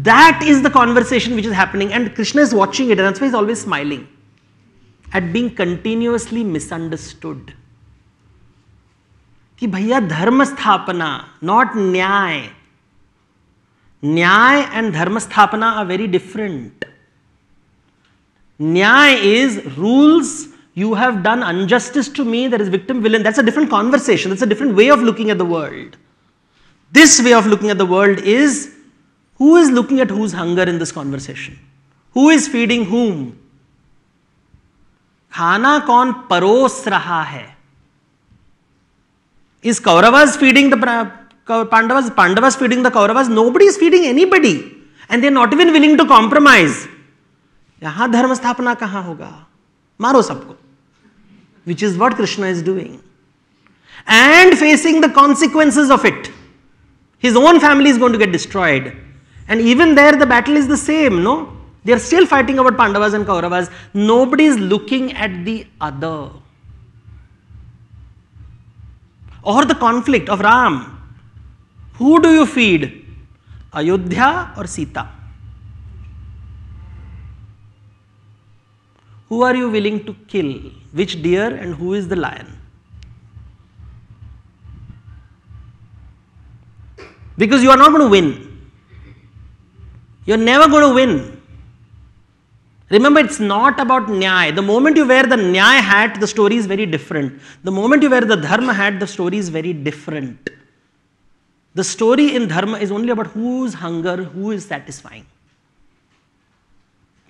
Speaker 1: that is the conversation which is happening and Krishna is watching it and always smiling at being continuously misunderstood कि भैया धर्म स्थापना नॉट न्याय न्याय and dharma sthapana are very different nyaya is rules you have done injustice to me that is victim villain that's a different conversation that's a different way of looking at the world this way of looking at the world is who is looking at whose hunger in this conversation who is feeding whom खाना कौन परोस रहा है Is Kauravas feeding the Pandavas? Pandavas feeding the Kauravas? Nobody is feeding anybody. And they are not even willing to compromise. यहां धर्म स्थापना कहां होगा मारो सबको Which is what Krishna is doing, and facing the consequences of it, his own family is going to get destroyed. And even there, the battle is the same, no? They are still fighting about Pandavas and Kauravas. Nobody is looking at the other or the conflict of Ram. Who do you feed? Ayodhya or Sita? Who are you willing to kill? Which deer and who is the lion? Because you are not going to win. You are never going to win. Remember, it's not about nyaya. The moment you wear the nyaya hat, the story is very different. The moment you wear the dharma hat, the story is very different. The story in dharma is only about whose hunger, who is satisfying.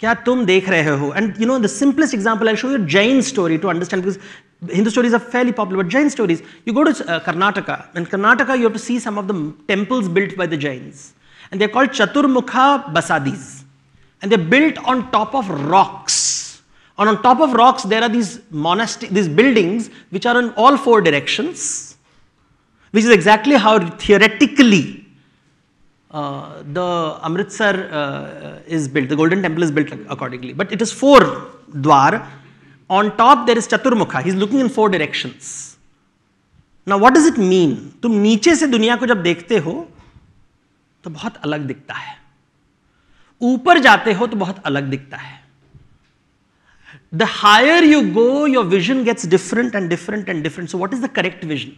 Speaker 1: क्या तुम देख रहे हो and you know the simplest example I show you Jain story to understand because Hindu stories are fairly popular but Jain stories you go to Karnataka and Karnataka you have to see some of the temples built by the Jains and they called Chaturmukha basadis and they're built on top of rocks. And on top of rocks, there are these monastic, these buildings which are in all four directions, which is exactly how theoretically uh, the Amritsar uh, is built. The Golden Temple is built accordingly, but it is four dwar. On top there is Chaturmukha. He's looking in four directions. Now what does it mean? तुम नीचे से दुनिया को जब देखते हो तो बहुत अलग दिखता है ऊपर जाते हो तो बहुत अलग दिखता है the higher you go your vision gets different and different and different so what is the correct vision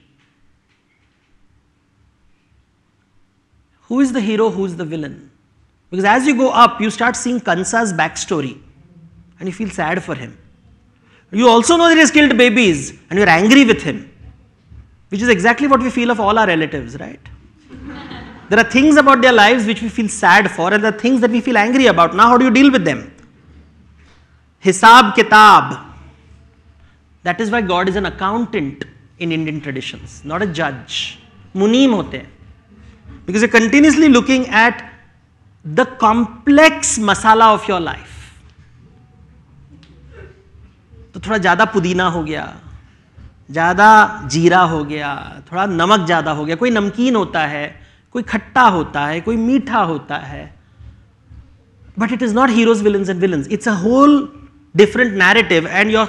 Speaker 1: who is the hero who is the villain because as you go up you start seeing Kansa's back story and you feel sad for him you also know there is killed babies and you are angry with him which is exactly what we feel of all are relative right there are things about their lives which we feel sad for and there are things that we feel angry about now how do you deal with them hisab kitab that is why god is an accountant in indian traditions not a judge munim hote hain because you're continuously looking at the complex masala of your life तो थोड़ा ज़्यादा पुदीना हो गया ज़्यादा जीरा हो गया थोड़ा नमक ज़्यादा हो गया कोई नमकीन होता है कोई खट्टा होता है कोई मीठा होता है but it is not heroes villains and villains it's a whole different narrative and your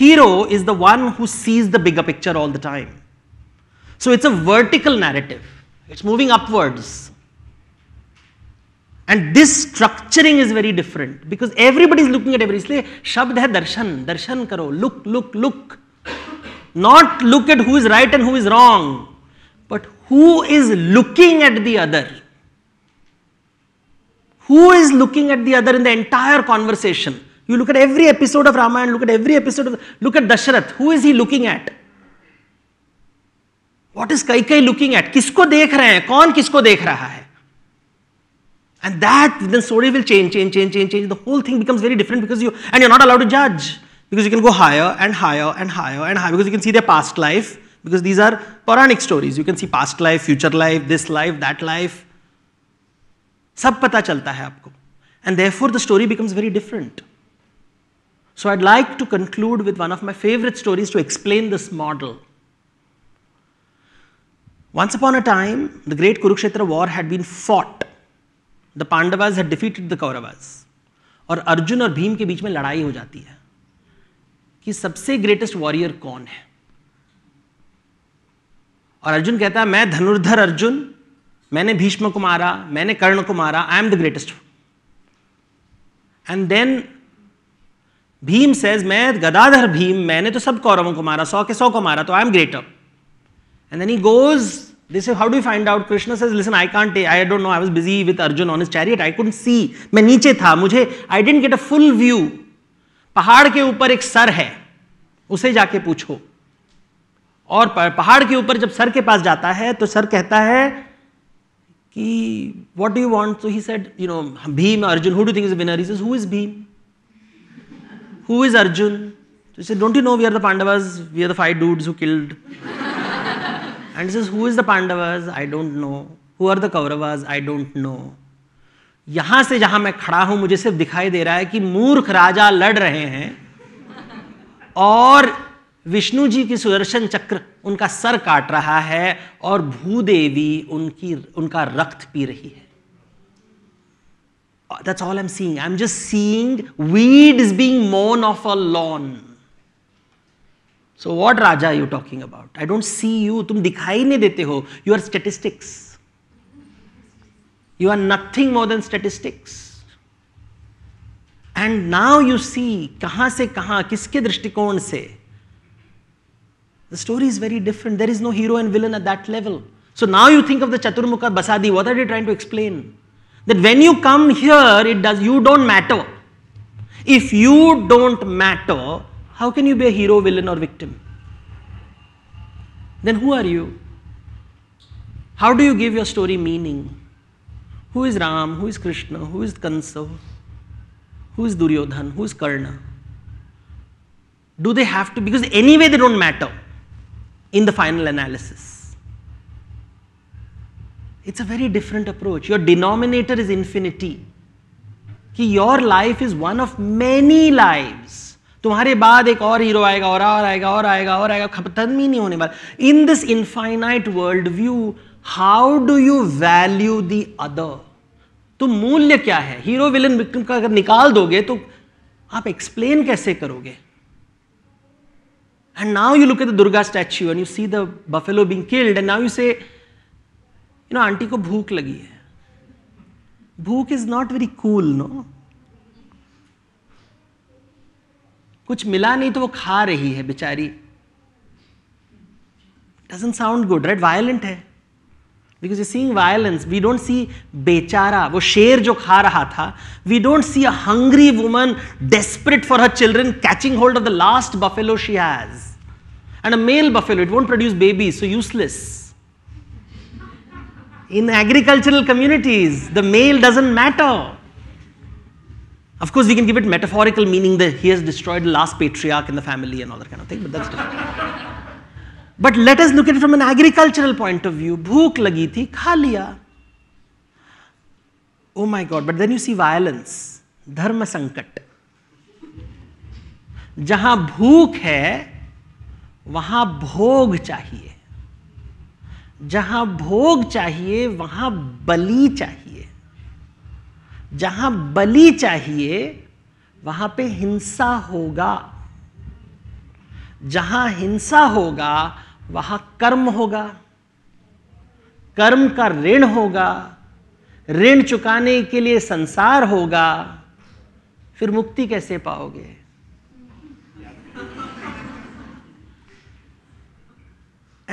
Speaker 1: hero is the one who sees the bigger picture all the time so it's a vertical narrative it's moving upwards and this structuring is very different because everybody is looking at every इसलिए शब्द है दर्शन दर्शन करो look look look not look at who is right and who is wrong but who is looking at the other? Who is looking at the other in the entire conversation? You look at every episode of Ramayana, look at every episode of, look at Dasharath, who is he looking at? What is Kaikai looking at? Kisko dekh rahe हैं कौन किसको देख रहा है And that then story will change, change, change, change, change. The whole thing becomes very different because you and you're not allowed to judge. Because you can go higher and higher and higher and higher because you can see their past life because these are Puranic stories. You can see past life, future life, this life, that life. सब पता चलता है आपको and therefore the story becomes very different. So I'd like to conclude with one of my favorite stories to explain this model. Once upon a time, the great Kurukshetra war had been fought. The Pandavas had defeated the Kauravas. और अर्जुन और भीम के बीच में लड़ाई हो जाती है कि सबसे ग्रेटेस्ट वॉरियर कौन है और अर्जुन कहता है मैं धनुर्धर अर्जुन मैंने भीष्म को मारा मैंने कर्ण को मारा I am the greatest and then Bhim says मैं गदाधर भीम मैंने तो सब कौरवों को मारा सौ के सौ को मारा तो I am greater and then he goes this how do find out Krishna says listen I can't I don't know I was busy with Arjun on is chariot I couldn't see मैं नीचे था मुझे I didn't get a full view पहाड़ के ऊपर एक sir है उसे जाके पूछो और पहाड़ के ऊपर जब सर के पास जाता है तो सर कहता है कि what do want so he said you know Bhim Arjun who do think is winner is who is Bhim who is Arjun don't you know we are the Pandavas we are the five dudes who killed and is who is the Pandavas I don't know who are the Kauravas I don't know यहां से जहां मैं खड़ा हूं मुझे सिर्फ दिखाई दे रहा है कि मूर्ख राजा लड़ रहे हैं और विष्णु जी की सुदर्शन चक्र उनका सर काट रहा है और भूदेवी उनकी उनका रक्त पी रही है that's all I am seeing I am just seeing weed is being mown off a lawn so what raja you talking about I don't see you तुम दिखाई नहीं देते हो you are statistics you are nothing more than statistics and now you see कहां से कहां किसके दृष्टिकोण से The story is very different. There is no hero and villain at that level. So now you think of the Chaturmukha Basadi. What are they trying to explain? That when you come here, it does you don't matter. If you don't matter, how can you be a hero, villain, or victim? Then who are you? How do you give your story meaning? Who is Ram? Who is Krishna? Who is Kansa? Who is Duryodhan? Who is Karna? Do they have to? Because anyway, they don't matter. in the final analysis. It's a very different approach. Your denominator is infinity. कि your life is one of many lives तुम्हारे बाद एक और hero आएगा और और आएगा और आएगा और आएगा खपतन ही नहीं होने वाला in this infinite world view how do you value the other तो मूल्य क्या है हीरो विलन विक्रम का अगर निकाल दोगे तो आप एक्सप्लेन कैसे करोगे And now you look at the Durga statue and you see the buffalo being killed, and now you say, you know, auntie ko bhook lagi hai. Bhook is not very cool, no? कुछ मिला नहीं तो वो खा रही है बेचारी doesn't sound good right violent है because you're seeing violence. We don't see bechara, वो शेर जो खा रहा We don't see a hungry woman desperate for her children catching hold of the last buffalo she has. And a male buffalo, it won't produce babies, so useless. In agricultural communities, the male doesn't matter. Of course, we can give it metaphorical meaning he has destroyed the last patriarch in the family and all that kind of thing, but that's but let is look at from an agricultural point of view भूख लगी थी खा लिया oh my god but then you see violence धर्म संकट जहां भूख है वहां भोग चाहिए जहां भोग चाहिए वहां बलि चाहिए जहां बलि चाहिए वहां पे हिंसा होगा जहां हिंसा होगा वहां कर्म होगा कर्म का ऋण होगा ऋण चुकाने के लिए संसार होगा फिर मुक्ति कैसे पाओगे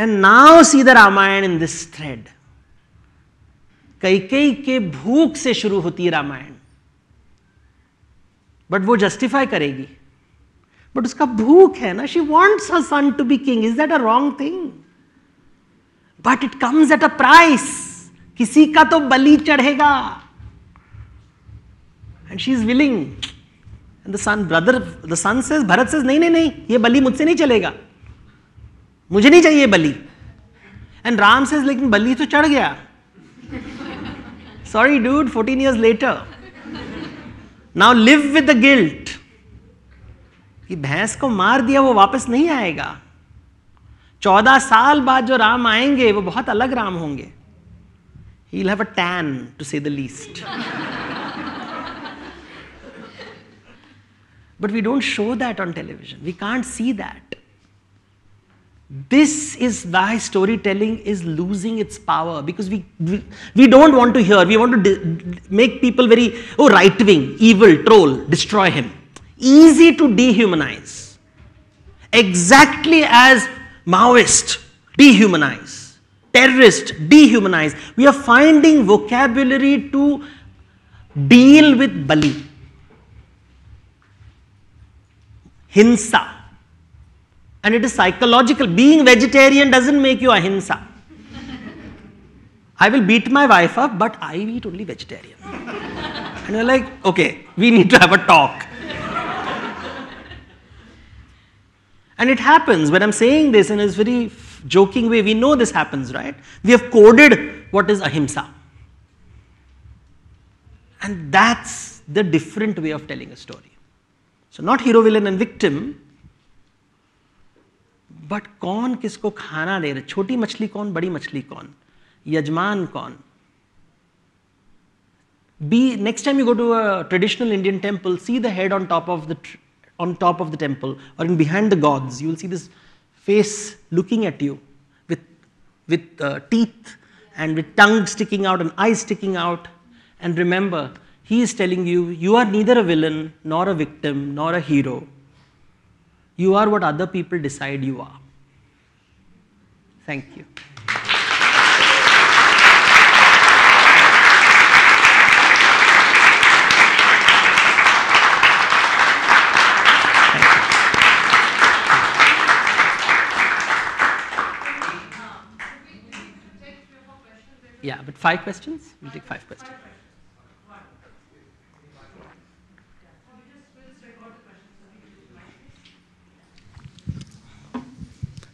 Speaker 1: and now see the Ramayana in this thread कई कई के भूख से शुरू होती है रामायण बट वो जस्टिफाई करेगी बट उसका भूख है ना she wants her son to be king is that a wrong thing but it comes at a price किसी का तो बलि चढ़ेगा and she is willing and the son brother the son से भरत से नहीं नहीं नहीं ये बलि मुझसे नहीं चलेगा मुझे नहीं चाहिए बलि एंड राम से लेकिन बलि तो चढ़ गया sorry dude fourteen years later now live with the guilt कि भैंस को मार दिया वो वापस नहीं आएगा चौदह साल बाद जो राम आएंगे वो बहुत अलग राम होंगे he have a tan to say the least But we don't show that on television. We can't see that. This is why storytelling is losing its power because we, we, we don't want to hear, we want to make people very, oh, right wing, evil, troll, destroy him. easy to dehumanize, exactly as Maoist dehumanize, terrorist dehumanize. We are finding vocabulary to deal with Bali, Hinsa. And it is psychological. Being vegetarian doesn't make you ahimsa. I will beat my wife up, but I eat only vegetarian. and you're like, okay, we need to have a talk. And it happens when I'm saying this in this very joking way, we know this happens, right? We have coded what is ahimsa. And that's the different way of telling a story. So, not hero, villain, and victim, but कौन किसको खाना दे रहे छोटी मछली कौन बड़ी मछली कौन यजमान कौन be next time you go to a traditional Indian temple see the head on top of the on top of the temple or in behind the gods, you will see this face looking at you with, with uh, teeth and with tongue sticking out and eyes sticking out. And remember, he is telling you, you are neither a villain, nor a victim, nor a hero. You are what other people decide you are. Thank you. Yeah, but five questions? We'll take five questions.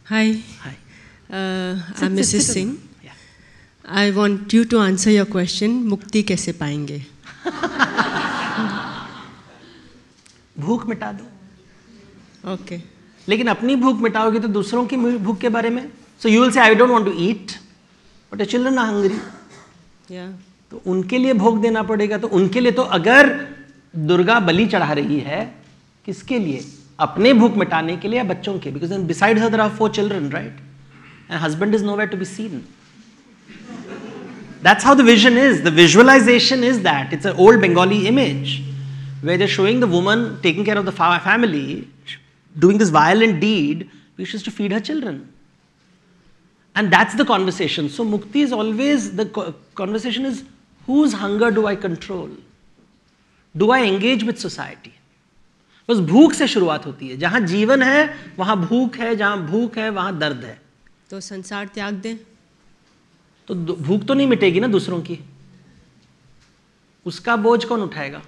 Speaker 1: Hi. Hi. Uh, I'm Mrs. Singh. Yeah. I want you to answer your question. Mukti kaise पाएंगे? भूख मिटा दो. Okay. लेकिन अपनी भूख मिटाओगे तो दूसरों की भूख के बारे में? So you will say I don't want to eat. But children are hungry yeah. तो उनके लिए भोग देना पड़ेगा तो उनके लिए तो अगर दुर्गा बलि चढ़ा रही है किसके लिए अपने भूख मिटाने के लिए या बच्चों के because beside her are four children right and husband is nowhere to be seen That's how the vision is. The visualization is that. It's an old Bengali image where they're showing the woman taking care of the family, doing this violent deed, which is to feed her children. And that's the conversation. So mukti is always, the conversation is whose hunger do I control? Do I engage with society? बस भूख से शुरुआत होती है जहाँ जीवन है वहाँ भूख है जहाँ भूख है वहाँ दर्द है तो संसार त्याग दें तो भूख तो नहीं मिटेगी ना दूसरों की उसका बोझ कौन उठाएगा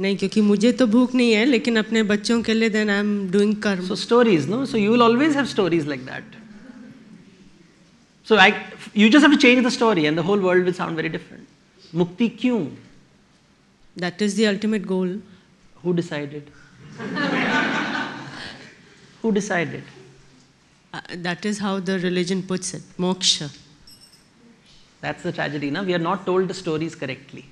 Speaker 1: नहीं क्योंकि मुझे तो भूख नहीं है लेकिन अपने बच्चों के लिए then I am doing karma so stories know so you will always have stories like that so I you just have to change the story and the whole world will sound very different मुक्ति क्यों that is the ultimate goal who decided who decided that is how the religion puts it moksha that's the tragedy ना we are not told the stories correctly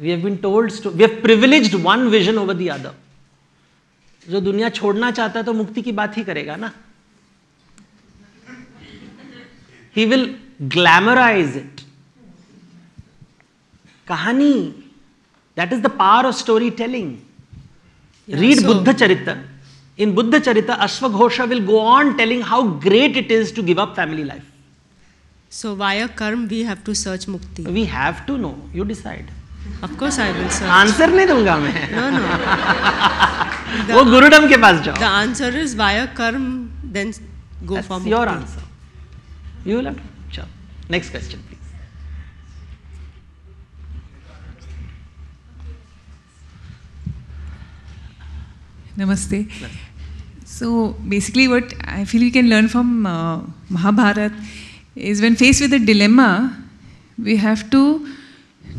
Speaker 1: we have been told we have privilege one vision over the other जो दुनिया छोड़ना चाहता है तो मुक्ति की बात ही करेगा ना ही विल ग्लैमराइज इट कहानी that is the power of storytelling read Buddha Charita in Buddha Charita अश्वघोषा will go on telling how great it is to give up family life so why karma we have to search mukti we have to know you decide Of course I will search. Answer नहीं दूंगा मैं. No no. the, वो गुरुडम के पास जाओ. The answer is via कर्म then go That's for. That's your answer. You will have. चलो. Next question please.
Speaker 2: Namaste. Namaste. So basically, what I feel we can learn from uh, Mahabharata is when faced with a dilemma, we have to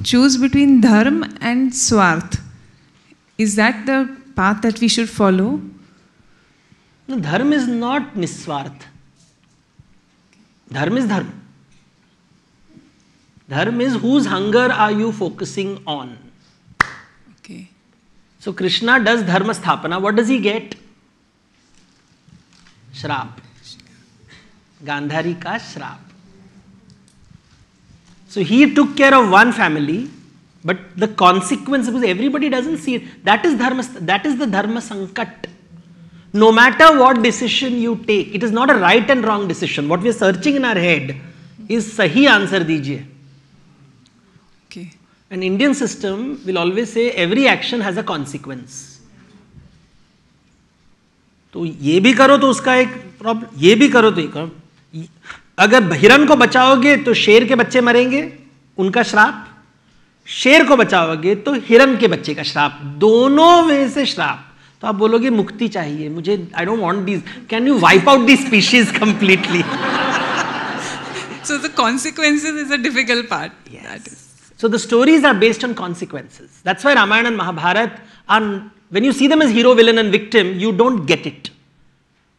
Speaker 2: choose between dharm and swarth.
Speaker 1: Is that the path that we should follow? No, dharm is not niswarth. dharm is dharm dharm is whose hunger are you focusing on? Okay. So Krishna does dharma sthapana. What does he get? Shrap. Gandhari ka shrap. So he took care of one family, but the consequence because everybody doesn't see it. That is dharma. That is the dharma sankat. No matter what decision you take, it is not a right and wrong decision. What we are searching in our head is sahi answer dijiye. Okay. An Indian system will always say every action has a consequence. तो ये भी करो तो उसका एक problem ये भी करो तो एक अगर हिरण को बचाओगे तो शेर के बच्चे मरेंगे उनका श्राप शेर को बचाओगे तो हिरण के बच्चे का श्राप दोनों में से श्राप तो आप बोलोगे मुक्ति चाहिए मुझे I don't want this can you wipe out this species completely
Speaker 2: so the consequences is a difficult
Speaker 1: part so the stories are based on consequences that's why Ramayana and Mahabharata are when you see them as hero villain and victim you don't get it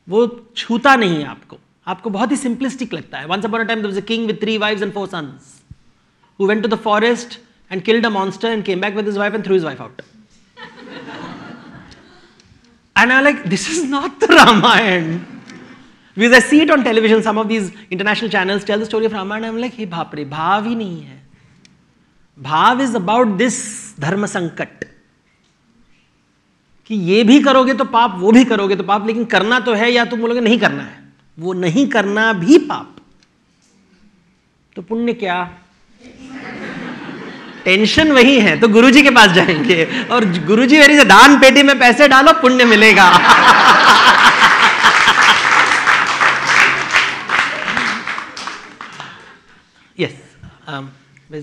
Speaker 1: वो छूता नहीं है आपको आपको बहुत ही simplistic लगता है once upon a time there was a king with three wives and four sons who went to the forest and killed a monster and came back with his wife and threw his wife out and and i'm like this is not the ramayana because i see it on television some of these international channels tell the story of ramayana i'm like hey bhapre भाव ही नहीं है भाव is about this धर्म संकट कि ये भी करोगे तो पाप वो भी करोगे तो पाप लेकिन करना तो है या तुम बोलोगे नहीं करना है वो नहीं करना भी पाप तो पुण्य क्या टेंशन वही है तो गुरुजी के पास जाएंगे और गुरुजी मेरी से दान पेटी में पैसे डालो पुण्य मिलेगा yes um yeah.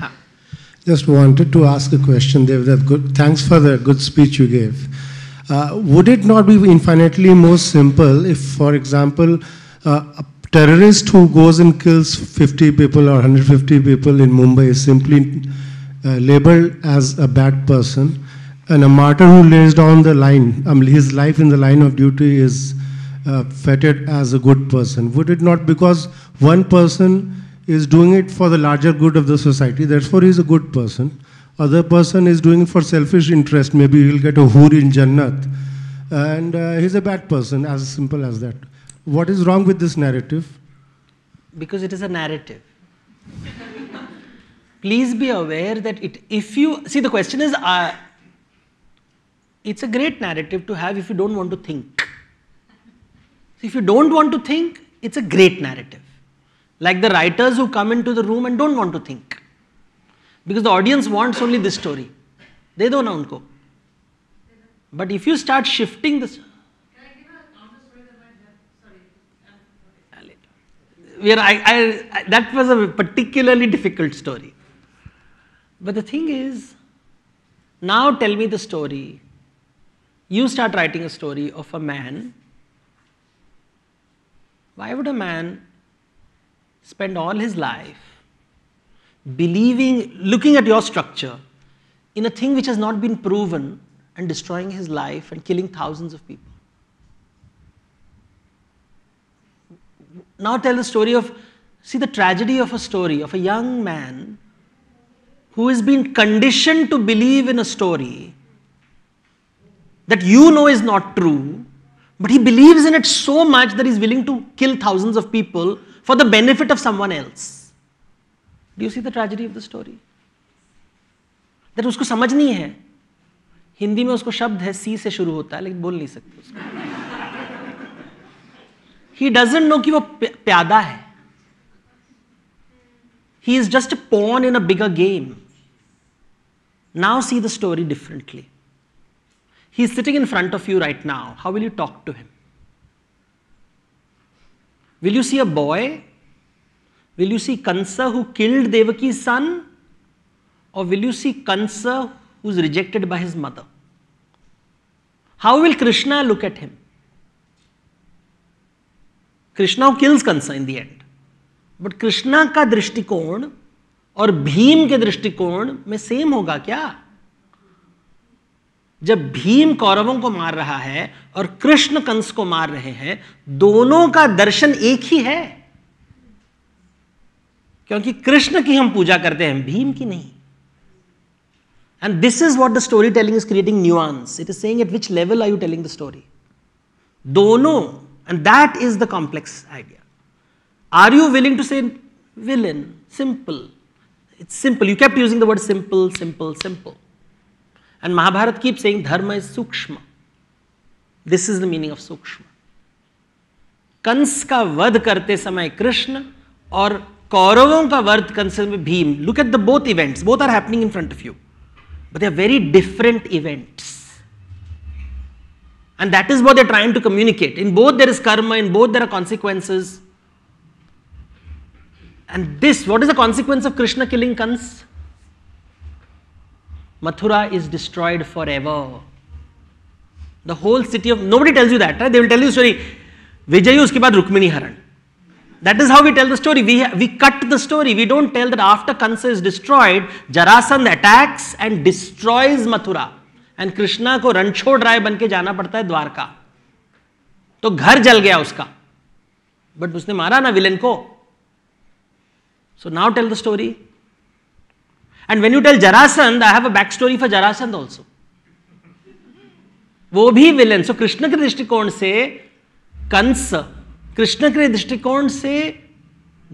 Speaker 1: huh.
Speaker 2: just wanted to ask a question devdat good thanks for the good speech you gave Uh, would it not be infinitely more simple if, for example, uh, a terrorist who goes and kills 50 people or 150 people in Mumbai is simply uh, labeled as a bad person,
Speaker 1: and a martyr who lays down the line, um, his life in the line of duty is uh, feted as a good person? Would it not? Because one person is doing it for the larger good of the society, therefore, he is a good person other person is doing for selfish interest. Maybe he'll get a hoor in Jannat. And uh, he's a bad person, as simple as that. What is wrong with this narrative? Because it is a narrative. Please be aware that it, if you see, the question is uh, it's a great narrative to have if you don't want to think. If you don't want to think, it's a great narrative. Like the writers who come into the room and don't want to think because the audience wants only this story they don't know. But if you start shifting this where I, I, I, that was a particularly difficult story. But the thing is, now tell me the story. You start writing a story of a man. Why would a man spend all his life believing, looking at your structure in a thing which has not been proven and destroying his life and killing thousands of people. Now tell the story of, see the tragedy of a story of a young man who has been conditioned to believe in a story that you know is not true, but he believes in it so much that he's willing to kill thousands of people for the benefit of someone else. Do see the tragedy of the story that उसको समझ नहीं है हिंदी में उसको शब्द है सी से शुरू होता है लेकिन बोल नहीं सकते उसको ही डजेंट नो कि वो प्यादा है he is just pawn in a bigger game now see the story differently he is sitting in front of you right now how will you talk to him will you see a boy Will you see Kansa who killed Devaki's son? Or will you see Kansa who's rejected by his mother? How will Krishna look at him? Krishna kills Kansa in the end. बट कृष्णा का दृष्टिकोण और भीम के दृष्टिकोण में same होगा क्या जब भीम कौरवों को मार रहा है और कृष्ण कंस को मार रहे हैं दोनों का दर्शन एक ही है क्योंकि कृष्ण की हम पूजा करते हैं भीम की नहीं and this is what the story telling is creating ones it is saying at which level are you telling the story दोनों and that is the complex idea are you willing to say villain simple it's simple you kept using the word simple simple simple and Mahabharata keeps saying dharma is sukshma this is the meaning of sukshma Kansa का वध करते समय कृष्ण और कौरवों का वर्ध concern में Bhim look at the both events both are happening in front of you but they are very different events. And that is what they're trying to communicate. In both there is karma, in both there are consequences. And this, what is the consequence of Krishna killing Kans? Mathura is destroyed forever. The whole city of nobody tells you that, right? They will tell you story. Vijay उसके बाद रुक्मिणी हरण That is how we tell the story. We, we cut the story. We don't tell that after Kansa is destroyed, Jarasandh attacks and destroys Mathura. and krishna ko ranchod rai banke jana padta hai dwarka to ghar jal gaya uska but usne mara na villain ko so now tell the story and when you tell tell i have a back story for for also also वो भी villain सो कृष्ण के दृष्टिकोण से कंस कृष्ण के दृष्टिकोण से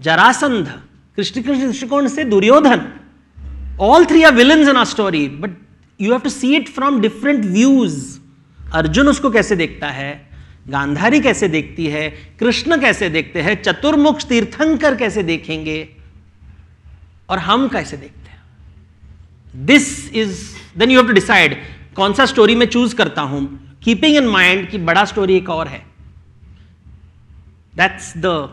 Speaker 1: जरासंध कृष्ण के दृष्टिकोण से Duryodhan all three are villain in our story but you have to see it from different views Arjun उसको कैसे देखता है गांधारी कैसे देखती है कृष्ण कैसे देखते हैं चतुर्मुख तीर्थंकर कैसे देखेंगे और हम कैसे देखते हैं this is then you have to decide कौन सा स्टोरी मैं चूज करता हूं कीपिंग इन माइंड कि बड़ा स्टोरी एक और है That's the.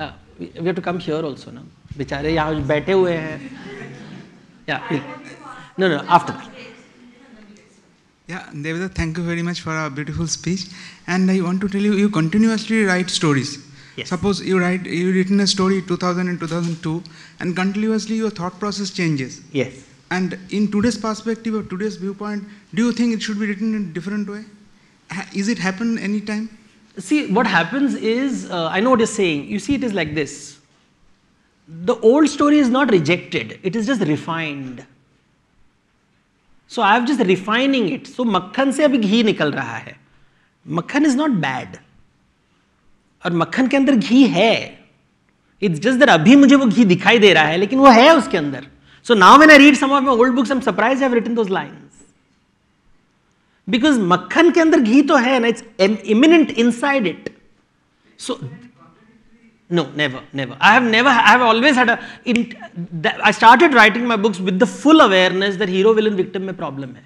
Speaker 1: Uh, we have to come here also, no? बेचारे यहाँ बैठे हुए Yeah, no, no, after that. Yeah, Devada, thank you very much for a beautiful speech. And I want to tell you, you continuously write stories. Yes. Suppose you write, you written a story 2000 and 2002, and continuously your thought process changes. Yes. And in today's perspective or today's viewpoint, do you think it should be written in a different way? Is it happen anytime? See, what happens is, uh, I know what you're saying. You see, it is like this. The old story is not rejected. It is just refined. So I am just refining it. So मक्खन से अभी घी निकल रहा है मक्खन is not bad. And मक्खन के अंदर घी है It's just that अभी मुझे वो घी दिखाई दे रहा है लेकिन वो है उसके अंदर so now when I read some of my old books, I'm surprised I've written those lines. Because makkhan ke andar ghee to hai and it's imminent inside it. So, no, never, never. I have never, I have always had a, that, I started writing my books with the full awareness that hero, villain, victim mein problem hai.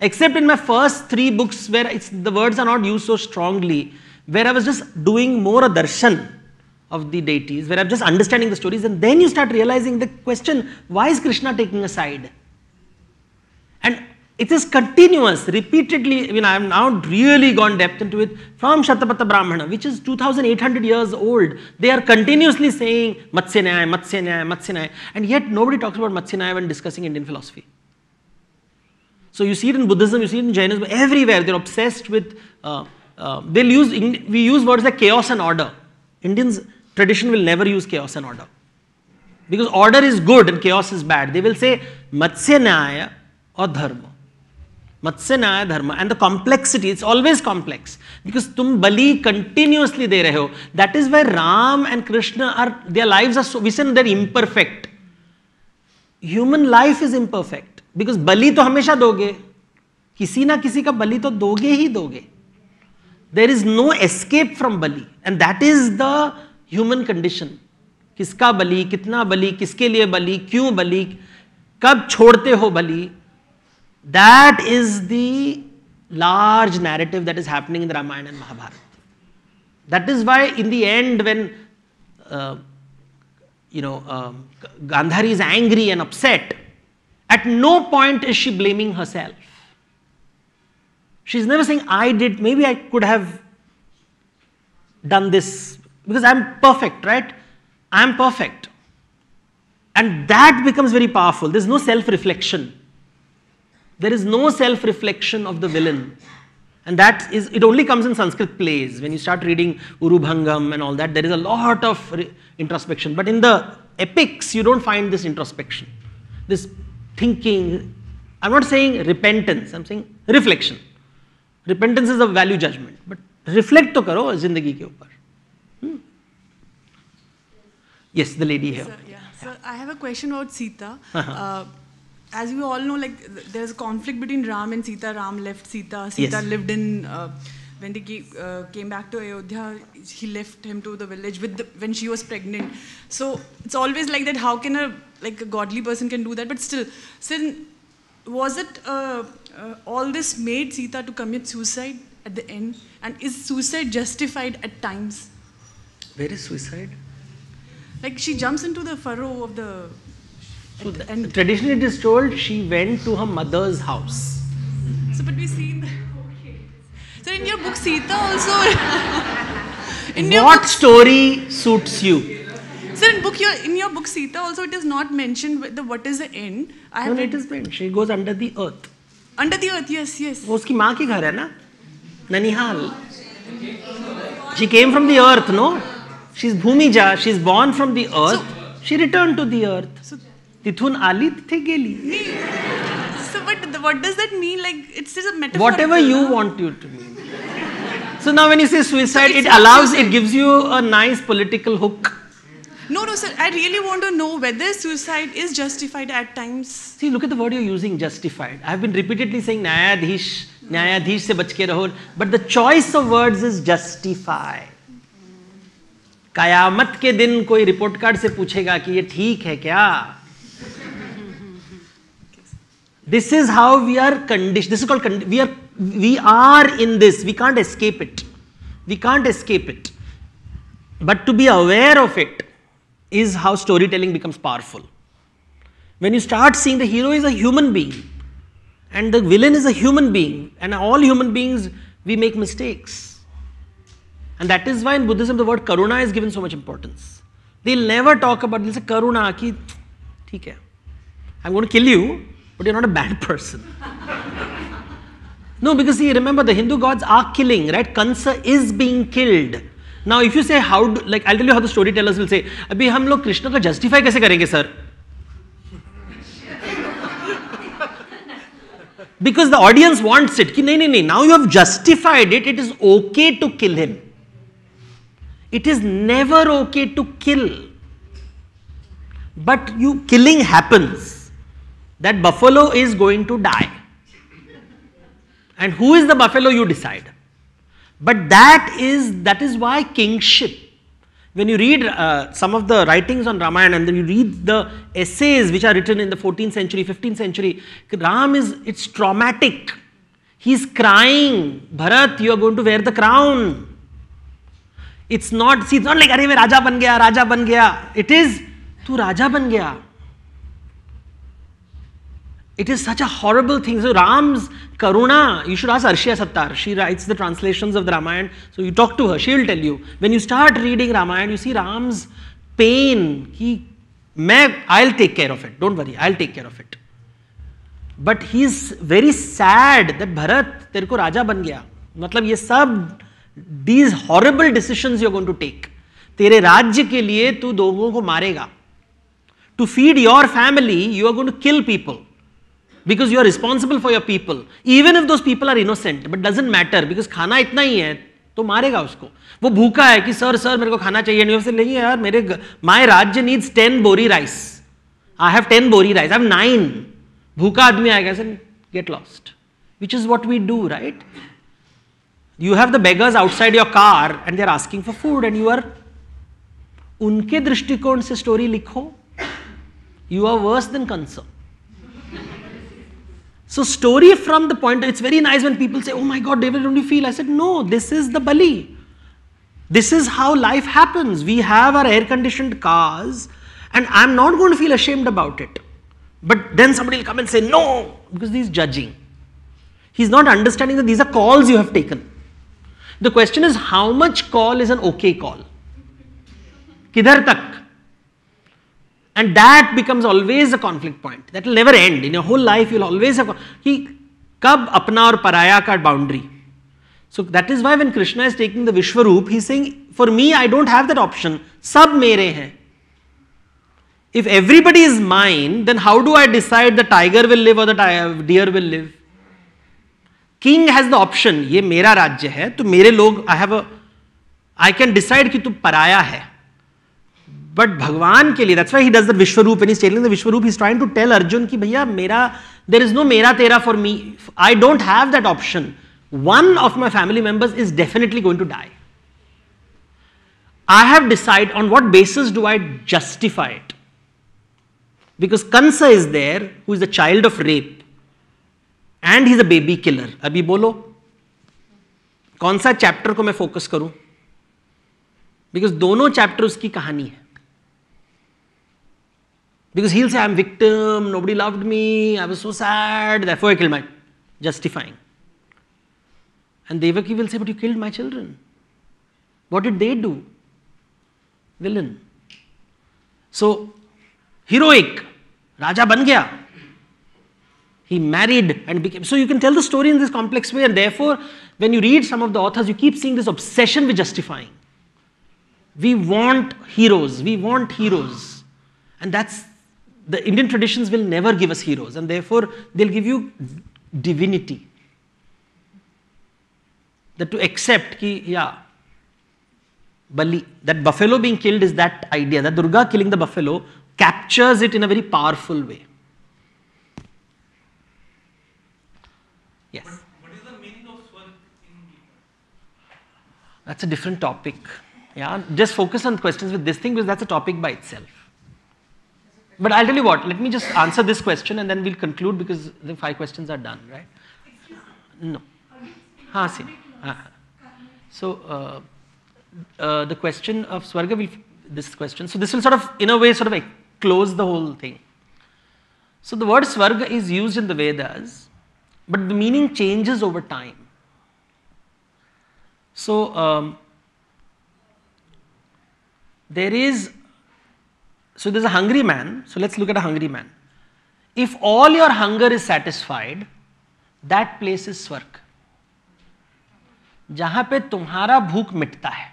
Speaker 1: Except in my first three books where it's, the words are not used so strongly, where I was just doing more a darshan of the deities, where I'm just understanding the stories, and then you start realizing the question why is Krishna taking a side? And it is continuous, repeatedly. I mean, I have now really gone depth into it from Shatapatha Brahmana, which is 2800 years old. They are continuously saying Matsyanaya, Matsyanaya, Matsyanaya, and yet nobody talks about Matsyanaya when discussing Indian philosophy. So you see it in Buddhism, you see it in Jainism, everywhere they're obsessed with. Uh, uh, they'll use we use words like chaos and order. Indians tradition will never use chaos and order. Because order is good and chaos is bad. They will say Matsya Nyaya or Dharma. Matsya Nyaya Dharma. And the complexity, it's always complex. Because tum bali continuously de rahe ho. That is why Ram and Krishna are, their lives are so, we say they're imperfect. Human life is imperfect. Because bali to हमेशा दोगे. किसी ना किसी का बलि तो दोगे ही दोगे. There is no escape from bali. And that is the human condition किसका बली कितना बली किसके लिए बली क्यों बली कब छोड़ते हो बली that is the large narrative that is happening in the Ramayana and Mahabharata. That is why, in the end, when uh, you know uh, Gandhari is angry and upset, at no point is she blaming herself. She's never saying, "I did. Maybe I could have done this because I'm perfect, right? I'm perfect. And that becomes very powerful. There's no self reflection. There is no self reflection of the villain. And that is, it only comes in Sanskrit plays. When you start reading Urubhangam and all that, there is a lot of re- introspection. But in the epics, you don't find this introspection, this thinking. I'm not saying repentance, I'm saying reflection. Repentance is a value judgment. But reflect to karo zindagi ke upar. Yes, the lady here. Sir,
Speaker 2: yeah. yeah. I have a question about Sita. Uh -huh. uh, as we all know, like there's a conflict between Ram and Sita. Ram left Sita. Sita yes. lived in. Uh, when they uh, came back to Ayodhya, he left him to the village with the, when she was pregnant. So it's always like that. How can a like a godly person can do that? But still, sin was it uh, uh, all this made Sita to commit suicide at the end? And is suicide justified at times?
Speaker 1: Where is suicide?
Speaker 2: Like she jumps into the furrow of the. So and traditionally, it
Speaker 1: is told she went to her mother's house. So, but we see. The,
Speaker 2: so in your book Sita also.
Speaker 1: in your what book, story suits you?
Speaker 2: So in book your in your book Sita also it is not mentioned the what is the end. I have no, it
Speaker 1: is mentioned. She goes under the earth. Under the earth, yes, yes. वो उसकी माँ के घर है ना, ननिहाल. She came from the earth, no? She's Bhumija, she's born from the earth, so, she returned to the earth. So, तिथून आली तिथे
Speaker 2: so but what does that mean like it's just a metaphor whatever you want
Speaker 1: you to mean so now when you say suicide so it allows it gives you a nice political hook no no sir i really want to know whether suicide is justified at times see look at the word you're using justified i've been repeatedly saying न्यायाधीश न्यायाधीश se bachke के but the choice of words is justify कयामत के दिन कोई report card से पूछेगा कि ये ठीक है क्या this is how we are condition this is called we are we are in this we can't escape it we can't escape it but to be aware of it is how storytelling becomes powerful when you start seeing the hero is human being and the villain is human being and all human beings we make mistakes And that is why in Buddhism the word karuna is given so much importance. They'll never talk about, they say karuna ki, theek hai. I'm going to kill you, but you're not a bad person. no, because see, remember the Hindu gods are killing, right? Kansa is being killed. Now, if you say how, do, like I'll tell you how the storytellers will say, Abhi, हम लोग Krishna को justify kaise karenge, sir? Because the audience wants it. Ki नहीं नहीं Now you have justified it. It is okay to kill him. It is never okay to kill. But you killing happens. That buffalo is going to die. And who is the buffalo you decide. But that is that is why kingship. When you read uh, some of the writings on Ramayana and then you read the essays which are written in the 14th century, 15th century, Ram is it's traumatic. He's crying, Bharat, you are going to wear the crown. It's not see not like अरे मैं राजा बन गया राजा बन गया it is तू राजा बन गया it is such a thing so Karuna you should ask Arshia Sattar she writes the translation of the Ramayana so you talk to her she will tell you when you start reading Ramayana you see Ram pain की मैं I take care of it don't worry I take care of it but he is very sad that Bharat तेरे को राजा बन गया मतलब ये सब these horrible decision you going to take तेरे राज्य के लिए तू लोगों को मारेगा to feed your family you are going to kill people because you are responsible for your people even if those people are innocent but doesn't matter because खाना इतना ही है तो मारेगा उसको वो भूखा है कि सर सर मेरे को खाना चाहिए नहीं नहीं है यार मेरे माई राज्य नीड्स टेन बोरी राइस आई हैव टेन बोरी राइस आई हैव नाइन भूखा आदमी आएगा sir get lost which is what we do right you have the beggars outside your car and they're asking for food and you are उनके दृष्टिकोण से story लिखो you are worse than concern so story from the point it's very nice when people say oh my god David don't you feel I said no this is the बली this is how life happens. We have our air conditioned cars, and I'm not going to feel ashamed about it. But then somebody will come and say, No, because he's judging. He's not understanding that these are calls you have taken. The question is how much call is an okay call? Kidhar tak? And that becomes always a conflict point. That will never end. In your whole life, you'll always have. He kab apna aur paraya ka boundary. So that is why when Krishna is taking the Vishwaroop, he's saying, for me, I don't have that option. Sab mere hai. If everybody is mine, then how do I decide the tiger will live or the deer will live? King has the option ये मेरा राज्य है तो मेरे लोग I have I can decide कि तू पराया है बट भगवान के लिए that's why he does the Vishwaroop and is the Vishwaroop is trying to tell Arjun कि भैया मेरा देर इज नो मेरा तेरा for me I don't have that option one of my family members is definitely going to die I have decide on what basis do I justify it because Kans is there who is the child of rape and is a baby killer अभी बोलो कौन सा chapter को मैं focus करूं because दोनों chapter उसकी कहानी है because he'll say I am nobody loved me I was so sad दिल I justifying and Devaki will say but you killed my children what did they do villain so heroic राजा बन गया He married and became. So you can tell the story in this complex way, and therefore, when you read some of the authors, you keep seeing this obsession with justifying. We want heroes, we want heroes. And that's the Indian traditions will never give us heroes, and therefore, they'll give you divinity. That to accept, ki, yeah, Bali, that buffalo being killed is that idea, that Durga killing the buffalo captures it in a very powerful way. Yes. what is the meaning of swarg in That's a different topic. Yeah, just focus on questions with this thing because that's a topic by itself. But I'll tell you what, let me just answer this question and then we'll conclude because the five questions are done, right? No. Haan, see. So, uh, uh, the question of Swarga will, this question, so this will sort of, in a way, sort of like close the whole thing. So, the word Swarga is used in the Vedas but the meaning changes over time. So um, there is, so there's a hungry man. So let's look at a hungry man. If all your hunger is satisfied, that place is swarg. जहां पे तुम्हारा भूख मिटता है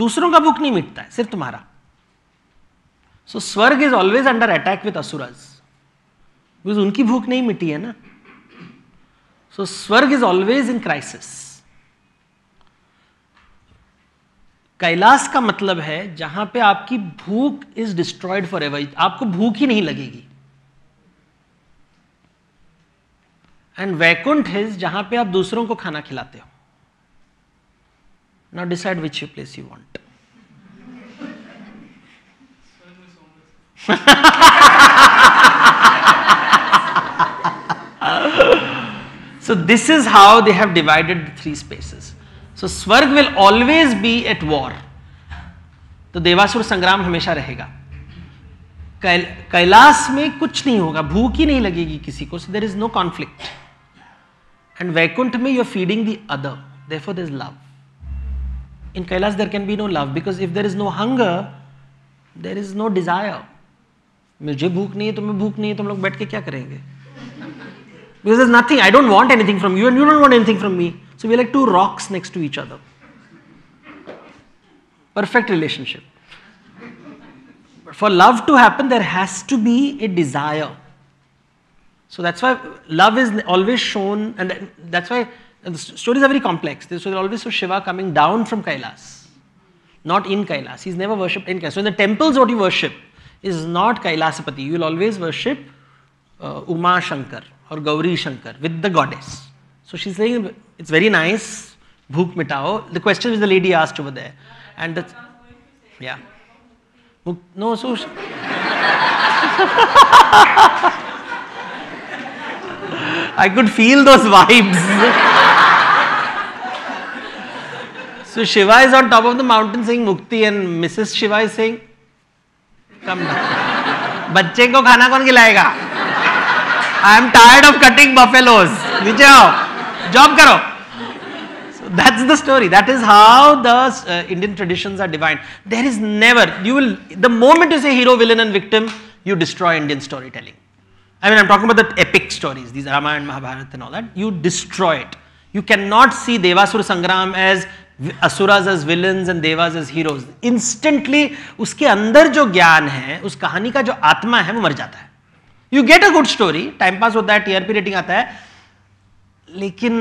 Speaker 1: दूसरों का भूख नहीं मिटता है सिर्फ तुम्हारा सो स्वर्ग is always under attack with असुरज बिकॉज उनकी भूख नहीं मिटी है ना So Swarg is always in crisis. Kailash का मतलब है जहां पे आपकी भूख इज डिस्ट्रॉयड फॉर एवर आपको भूख ही नहीं लगेगी एंड वैकुंठ इज जहां पे आप दूसरों को खाना खिलाते हो now decide which you place you ha So this is how they have divided the three spaces. So Swarg will always be at war. तो देवासुर संग्राम हमेशा रहेगा कैल, कैलाश में कुछ नहीं होगा भूख ही नहीं लगेगी किसी को so there is no conflict and Vaikuntha में you are feeding the other therefore there is love. In Kailas there can be no love because if there is no hunger, there is no desire. मुझे भूख नहीं है तुम्हें भूख नहीं है तुम लोग बैठ के क्या करेंगे Because there's nothing, I don't want anything from you and you don't want anything from me. So we're like two rocks next to each other. Perfect relationship. But for love to happen, there has to be a desire. So that's why love is always shown, and that's why the stories are very complex. So they always so Shiva coming down from Kailas, not in Kailas. He's never worshipped in Kailas. So in the temples, what you worship is not Kailasapati. You will always worship uh, Uma Shankar or Gauri Shankar with the goddess. So she's saying it's very nice, Bhuk mitao. The question which the lady asked over there, and the, yeah, no, so. She, I could feel those vibes. so Shiva is on top of the mountain saying Mukti, and Mrs. Shiva is saying, "Come down." बच्चे को खाना कौन खिलाएगा? I am tired of cutting buffaloes नीचे आओ job करो that's the story that is how the uh, indian traditions are divined there is never you will the moment you say hero villain and victim you destroy indian storytelling i mean i'm talking about the epic stories these rama and mahabharata and all that you destroy it you cannot see devasura sangram as asuras as villains and devas as heroes instantly uske andar jo gyan hai us kahani ka jo atma hai wo mar jata hai you get a good story time pass होता है TRP rating आता है लेकिन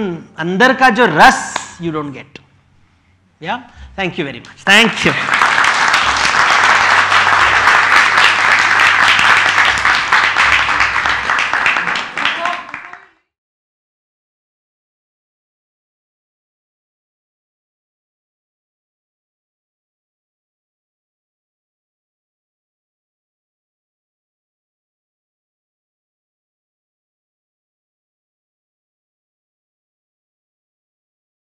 Speaker 1: अंदर का जो रस you don't get या thank you very much thank you